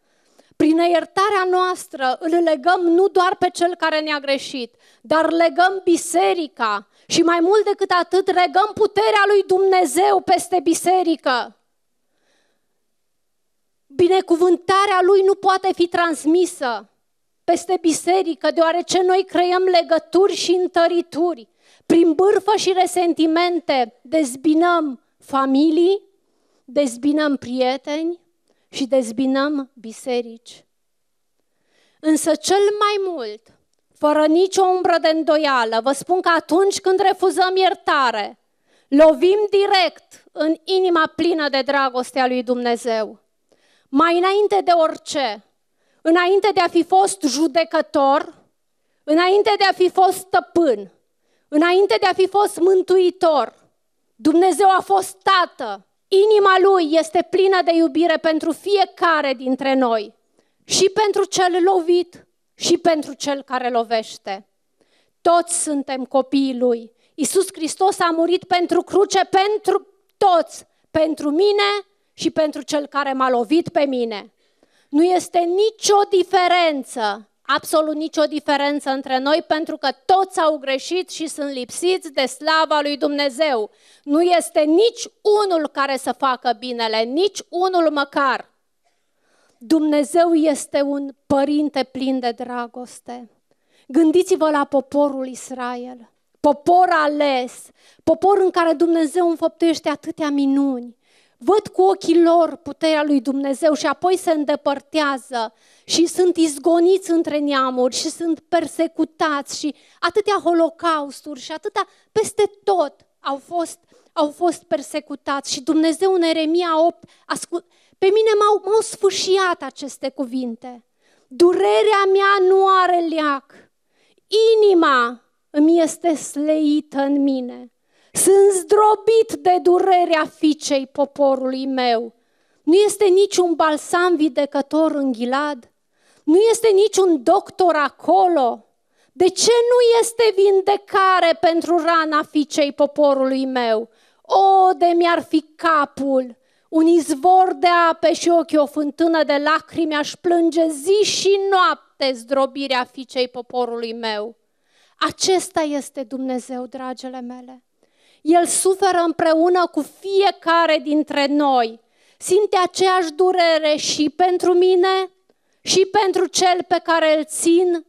Prin iertarea noastră îl legăm nu doar pe cel care ne-a greșit, dar legăm biserica și mai mult decât atât legăm puterea lui Dumnezeu peste biserică binecuvântarea lui nu poate fi transmisă peste biserică, deoarece noi creăm legături și întărituri. Prin bârfă și resentimente dezbinăm familii, dezbinăm prieteni și dezbinăm biserici. Însă cel mai mult, fără nicio umbră de îndoială, vă spun că atunci când refuzăm iertare, lovim direct în inima plină de dragostea lui Dumnezeu mai înainte de orice, înainte de a fi fost judecător, înainte de a fi fost stăpân, înainte de a fi fost mântuitor, Dumnezeu a fost tată. Inima lui este plină de iubire pentru fiecare dintre noi, și pentru cel lovit, și pentru cel care lovește. Toți suntem copiii lui. Iisus Hristos a murit pentru cruce pentru toți, pentru mine și pentru cel care m-a lovit pe mine. Nu este nicio diferență, absolut nicio diferență între noi, pentru că toți au greșit și sunt lipsiți de slava lui Dumnezeu. Nu este nici unul care să facă binele, nici unul măcar. Dumnezeu este un părinte plin de dragoste. Gândiți-vă la poporul Israel, popor ales, popor în care Dumnezeu înfăptuiește atâtea minuni văd cu ochii lor puterea lui Dumnezeu și apoi se îndepărtează și sunt izgoniți între neamuri și sunt persecutați și atâtea holocausturi și atâta peste tot au fost, au fost persecutați și Dumnezeu în Eremia 8, ascult, pe mine m-au, m-au aceste cuvinte. Durerea mea nu are leac, inima îmi este sleită în mine. Sunt zdrobit de durerea ficei poporului meu. Nu este niciun balsam videcător în Ghilad. Nu este niciun doctor acolo. De ce nu este vindecare pentru rana ficei poporului meu? O, de mi-ar fi capul! Un izvor de ape și ochi, o fântână de lacrimi, aș plânge zi și noapte zdrobirea ficei poporului meu. Acesta este Dumnezeu, dragele mele. El suferă împreună cu fiecare dintre noi. Simte aceeași durere și pentru mine și pentru cel pe care îl țin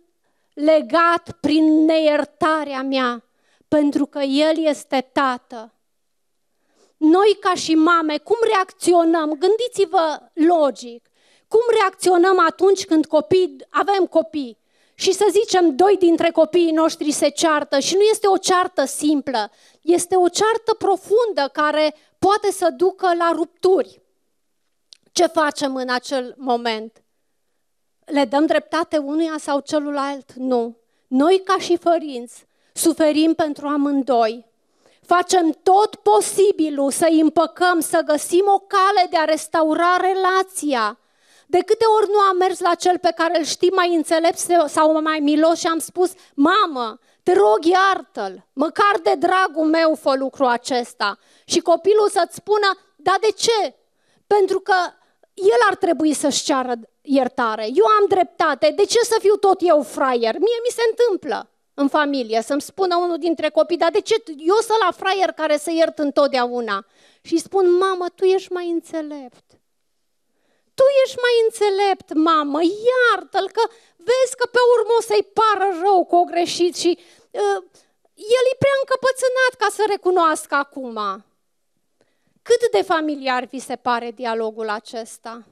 legat prin neiertarea mea, pentru că El este Tată. Noi ca și mame, cum reacționăm? Gândiți-vă logic. Cum reacționăm atunci când copii, avem copii și să zicem doi dintre copiii noștri se ceartă și nu este o ceartă simplă, este o ceartă profundă care poate să ducă la rupturi. Ce facem în acel moment? Le dăm dreptate unuia sau celuilalt? Nu. Noi, ca și părinți, suferim pentru amândoi. Facem tot posibilul să îi împăcăm, să găsim o cale de a restaura relația. De câte ori nu am mers la cel pe care îl știi mai înțelept sau mai milos și am spus, mamă, te rog iartă-l, măcar de dragul meu fă lucrul acesta. Și copilul să-ți spună, da de ce? Pentru că el ar trebui să-și ceară iertare. Eu am dreptate, de ce să fiu tot eu fraier? Mie mi se întâmplă în familie să-mi spună unul dintre copii, dar de ce eu sunt la fraier care să iert întotdeauna? Și spun, mamă, tu ești mai înțelept tu ești mai înțelept, mamă, iartă-l, că vezi că pe urmă o să-i pară rău că o greșit și uh, el e prea încăpățânat ca să recunoască acum. Cât de familiar vi se pare dialogul acesta?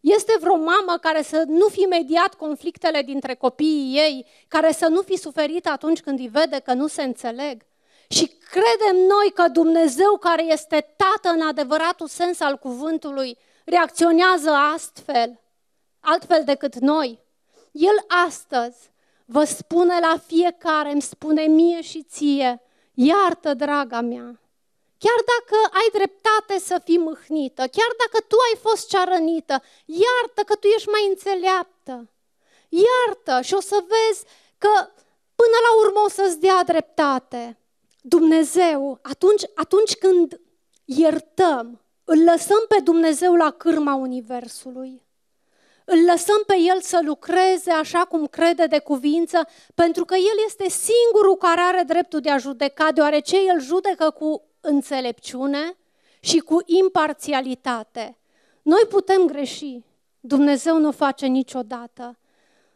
Este vreo mamă care să nu fi mediat conflictele dintre copiii ei, care să nu fi suferit atunci când îi vede că nu se înțeleg? Și credem noi că Dumnezeu, care este Tată în adevăratul sens al cuvântului, reacționează astfel, altfel decât noi. El astăzi vă spune la fiecare, îmi spune mie și ție, iartă, draga mea, chiar dacă ai dreptate să fii mâhnită, chiar dacă tu ai fost cea rănită, iartă că tu ești mai înțeleaptă, iartă și o să vezi că până la urmă o să-ți dea dreptate. Dumnezeu, atunci, atunci când iertăm, îl lăsăm pe Dumnezeu la cârma Universului. Îl lăsăm pe El să lucreze așa cum crede de cuvință, pentru că El este singurul care are dreptul de a judeca, deoarece El judecă cu înțelepciune și cu imparțialitate. Noi putem greși, Dumnezeu nu o face niciodată.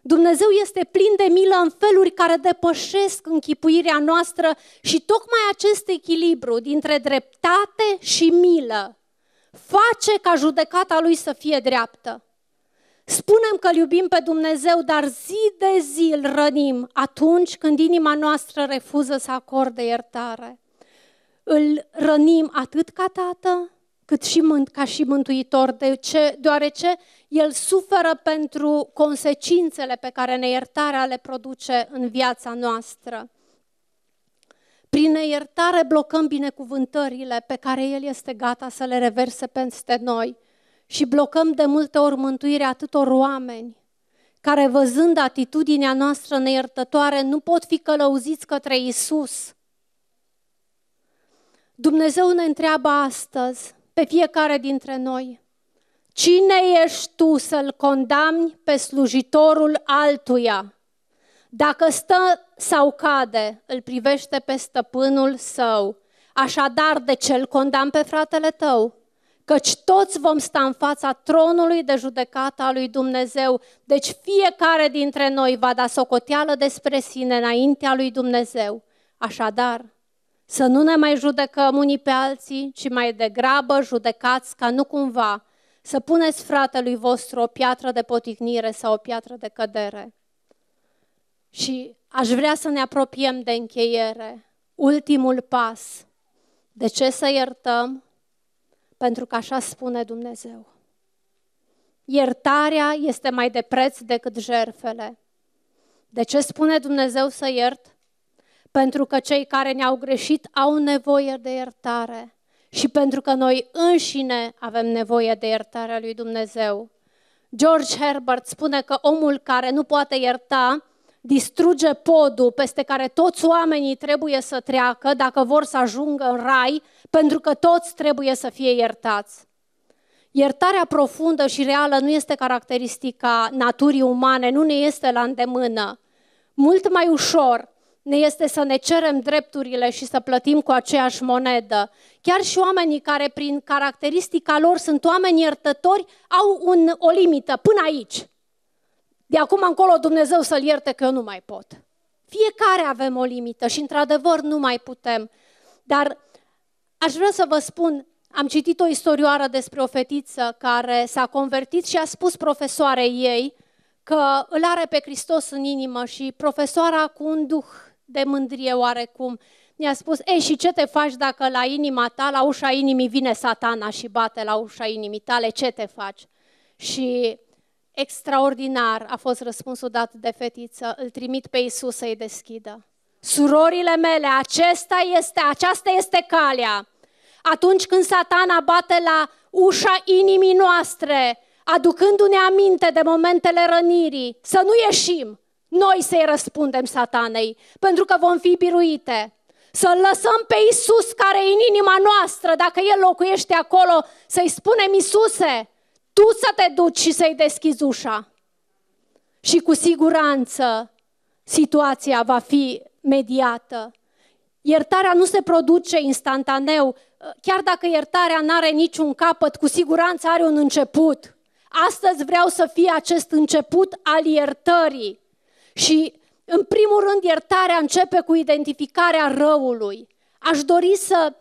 Dumnezeu este plin de milă în feluri care depășesc închipuirea noastră și tocmai acest echilibru dintre dreptate și milă face ca judecata lui să fie dreaptă. Spunem că iubim pe Dumnezeu, dar zi de zi îl rănim atunci când inima noastră refuză să acorde iertare. Îl rănim atât ca tată, cât și mânt, ca și mântuitor, de ce, deoarece el suferă pentru consecințele pe care neiertarea le produce în viața noastră. Prin neiertare blocăm binecuvântările pe care El este gata să le reverse peste noi și blocăm de multe ori mântuirea atâtor oameni care văzând atitudinea noastră neiertătoare nu pot fi călăuziți către Isus. Dumnezeu ne întreabă astăzi pe fiecare dintre noi, cine ești tu să-l condamni pe slujitorul altuia? Dacă stă sau cade, îl privește pe stăpânul său. Așadar, de ce îl condamn pe fratele tău? Căci toți vom sta în fața tronului de judecată a lui Dumnezeu, deci fiecare dintre noi va da socoteală despre sine înaintea lui Dumnezeu. Așadar, să nu ne mai judecăm unii pe alții, ci mai degrabă judecați ca nu cumva să puneți fratelui vostru o piatră de poticnire sau o piatră de cădere și aș vrea să ne apropiem de încheiere. Ultimul pas. De ce să iertăm? Pentru că așa spune Dumnezeu. Iertarea este mai de preț decât jerfele. De ce spune Dumnezeu să iert? Pentru că cei care ne-au greșit au nevoie de iertare și pentru că noi înșine avem nevoie de iertarea lui Dumnezeu. George Herbert spune că omul care nu poate ierta distruge podul peste care toți oamenii trebuie să treacă dacă vor să ajungă în rai, pentru că toți trebuie să fie iertați. Iertarea profundă și reală nu este caracteristica naturii umane, nu ne este la îndemână. Mult mai ușor ne este să ne cerem drepturile și să plătim cu aceeași monedă. Chiar și oamenii care prin caracteristica lor sunt oameni iertători au un, o limită până aici de acum încolo Dumnezeu să-l ierte că eu nu mai pot. Fiecare avem o limită și într-adevăr nu mai putem. Dar aș vrea să vă spun, am citit o istorioară despre o fetiță care s-a convertit și a spus profesoarei ei că îl are pe Hristos în inimă și profesoara cu un duh de mândrie oarecum mi-a spus, ei și ce te faci dacă la inima ta, la ușa inimii vine satana și bate la ușa inimii tale, ce te faci? Și Extraordinar a fost răspunsul dat de fetiță, îl trimit pe Isus să-i deschidă. Surorile mele, acesta este, aceasta este calea. Atunci când satana bate la ușa inimii noastre, aducându-ne aminte de momentele rănirii, să nu ieșim, noi să-i răspundem satanei, pentru că vom fi biruite. să lăsăm pe Isus care e în inima noastră, dacă El locuiește acolo, să-i spunem Isuse, tu să te duci și să-i deschizi ușa. Și cu siguranță situația va fi mediată. Iertarea nu se produce instantaneu. Chiar dacă iertarea nu are niciun capăt, cu siguranță are un început. Astăzi vreau să fie acest început al iertării. Și, în primul rând, iertarea începe cu identificarea răului. Aș dori să,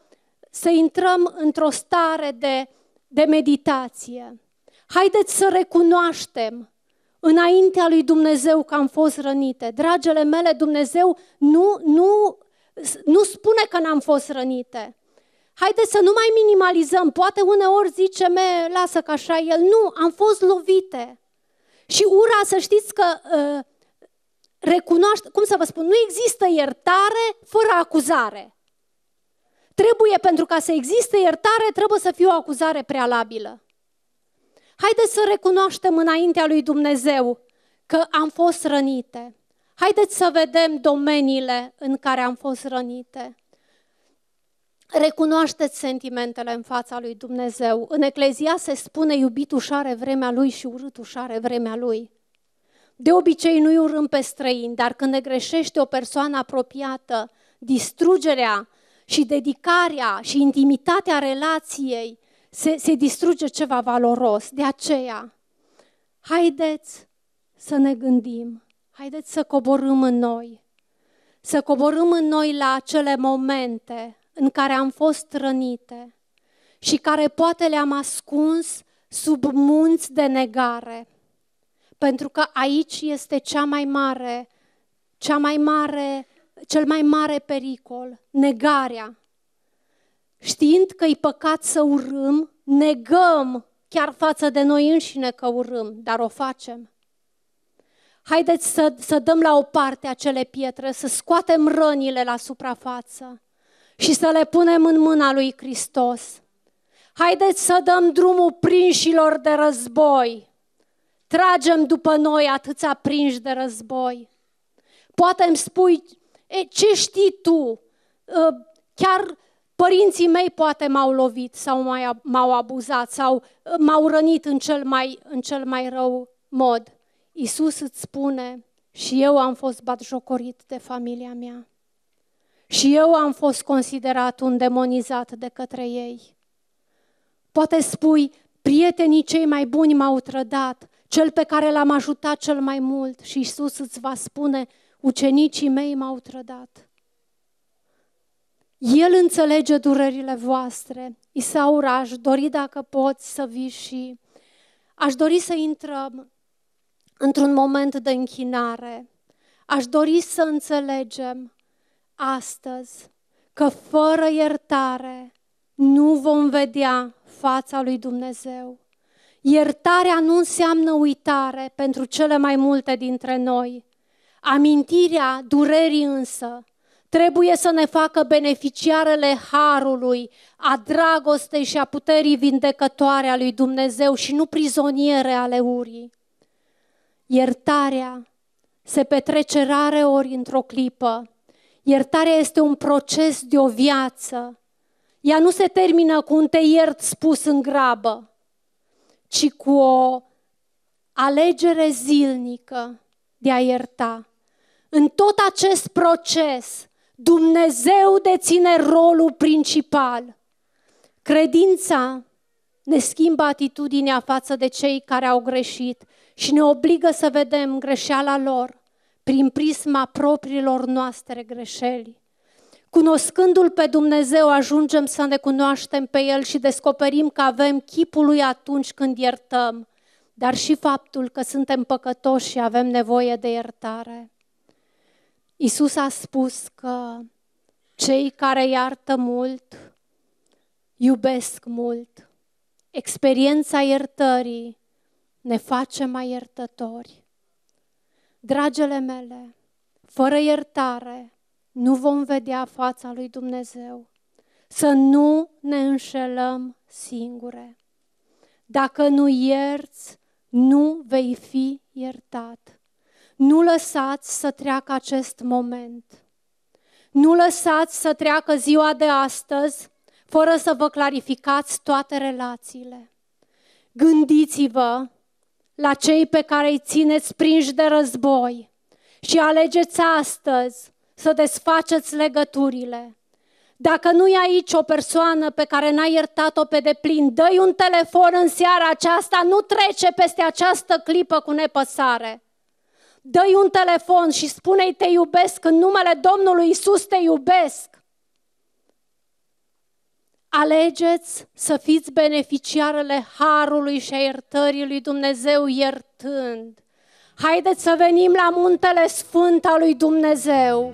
să intrăm într-o stare de, de meditație. Haideți să recunoaștem înaintea lui Dumnezeu că am fost rănite. Dragele mele, Dumnezeu nu, nu, nu spune că n-am fost rănite. Haideți să nu mai minimalizăm. Poate uneori zice me, lasă că așa el. Nu, am fost lovite. Și ura, să știți că uh, recunoaște, cum să vă spun, nu există iertare fără acuzare. Trebuie, pentru ca să existe iertare, trebuie să fie o acuzare prealabilă. Haideți să recunoaștem înaintea lui Dumnezeu că am fost rănite. Haideți să vedem domeniile în care am fost rănite. Recunoașteți sentimentele în fața lui Dumnezeu. În Eclezia se spune iubit ușare vremea lui și urât ușare vremea lui. De obicei nu-i urâm pe străini, dar când ne greșește o persoană apropiată, distrugerea și dedicarea și intimitatea relației se, se distruge ceva valoros. De aceea, haideți să ne gândim, haideți să coborâm în noi, să coborâm în noi la acele momente în care am fost rănite și care poate le-am ascuns sub munți de negare. Pentru că aici este cea mai mare, cea mai mare, cel mai mare pericol, negarea știind că e păcat să urâm, negăm chiar față de noi înșine că urâm, dar o facem. Haideți să, să dăm la o parte acele pietre, să scoatem rănile la suprafață și să le punem în mâna lui Hristos. Haideți să dăm drumul prinșilor de război. Tragem după noi atâția prinși de război. Poate îmi spui, e, ce știi tu? Ă, chiar Părinții mei poate m-au lovit sau m-au abuzat sau uh, m-au rănit în cel mai, în cel mai rău mod. Isus îți spune, și eu am fost batjocorit de familia mea. Și eu am fost considerat un demonizat de către ei. Poate spui, prietenii cei mai buni m-au trădat, cel pe care l-am ajutat cel mai mult și Isus îți va spune, ucenicii mei m-au trădat. El înțelege durerile voastre. Isaura, aș dori dacă poți să vii și aș dori să intrăm într-un moment de închinare. Aș dori să înțelegem astăzi că fără iertare nu vom vedea fața lui Dumnezeu. Iertarea nu înseamnă uitare pentru cele mai multe dintre noi. Amintirea durerii însă trebuie să ne facă beneficiarele harului, a dragostei și a puterii vindecătoare a lui Dumnezeu și nu prizoniere ale urii. Iertarea se petrece rare ori într-o clipă. Iertarea este un proces de o viață. Ea nu se termină cu un te iert spus în grabă, ci cu o alegere zilnică de a ierta. În tot acest proces Dumnezeu deține rolul principal. Credința ne schimbă atitudinea față de cei care au greșit și ne obligă să vedem greșeala lor prin prisma propriilor noastre greșeli. Cunoscându-L pe Dumnezeu, ajungem să ne cunoaștem pe El și descoperim că avem chipul Lui atunci când iertăm, dar și faptul că suntem păcătoși și avem nevoie de iertare. Isus a spus că cei care iartă mult iubesc mult. Experiența iertării ne face mai iertători. Dragele mele, fără iertare nu vom vedea fața lui Dumnezeu. Să nu ne înșelăm singure. Dacă nu ierți, nu vei fi iertat. Nu lăsați să treacă acest moment. Nu lăsați să treacă ziua de astăzi fără să vă clarificați toate relațiile. Gândiți-vă la cei pe care îi țineți prinși de război și alegeți astăzi să desfaceți legăturile. Dacă nu e aici o persoană pe care n-ai iertat-o pe deplin, dă un telefon în seara aceasta, nu trece peste această clipă cu nepăsare dă-i un telefon și spune-i te iubesc, în numele Domnului Isus te iubesc. Alegeți să fiți beneficiarele harului și a iertării lui Dumnezeu iertând. Haideți să venim la muntele sfânt al lui Dumnezeu,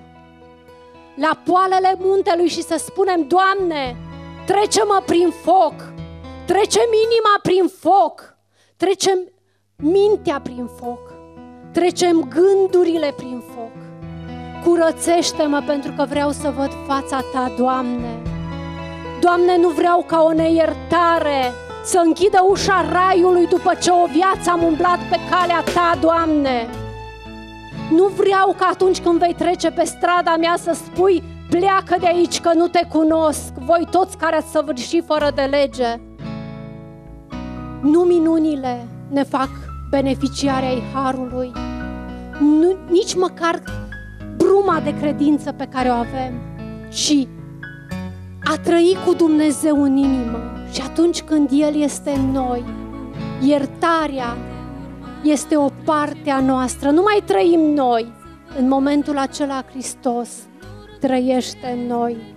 la poalele muntelui și să spunem, Doamne, trece-mă prin foc, trecem inima prin foc, trecem mintea prin foc. Trecem gândurile prin foc. Curățește-mă pentru că vreau să văd fața Ta, Doamne. Doamne, nu vreau ca o neiertare să închidă ușa raiului după ce o viață am umblat pe calea Ta, Doamne. Nu vreau ca atunci când vei trece pe strada mea să spui pleacă de aici că nu te cunosc, voi toți care ați săvârșit fără de lege. Nu minunile ne fac beneficiare ai harului, nu, nici măcar bruma de credință pe care o avem, ci a trăi cu Dumnezeu în inimă. Și atunci când El este în noi, iertarea este o parte a noastră. Nu mai trăim noi. În momentul acela, Hristos trăiește în noi.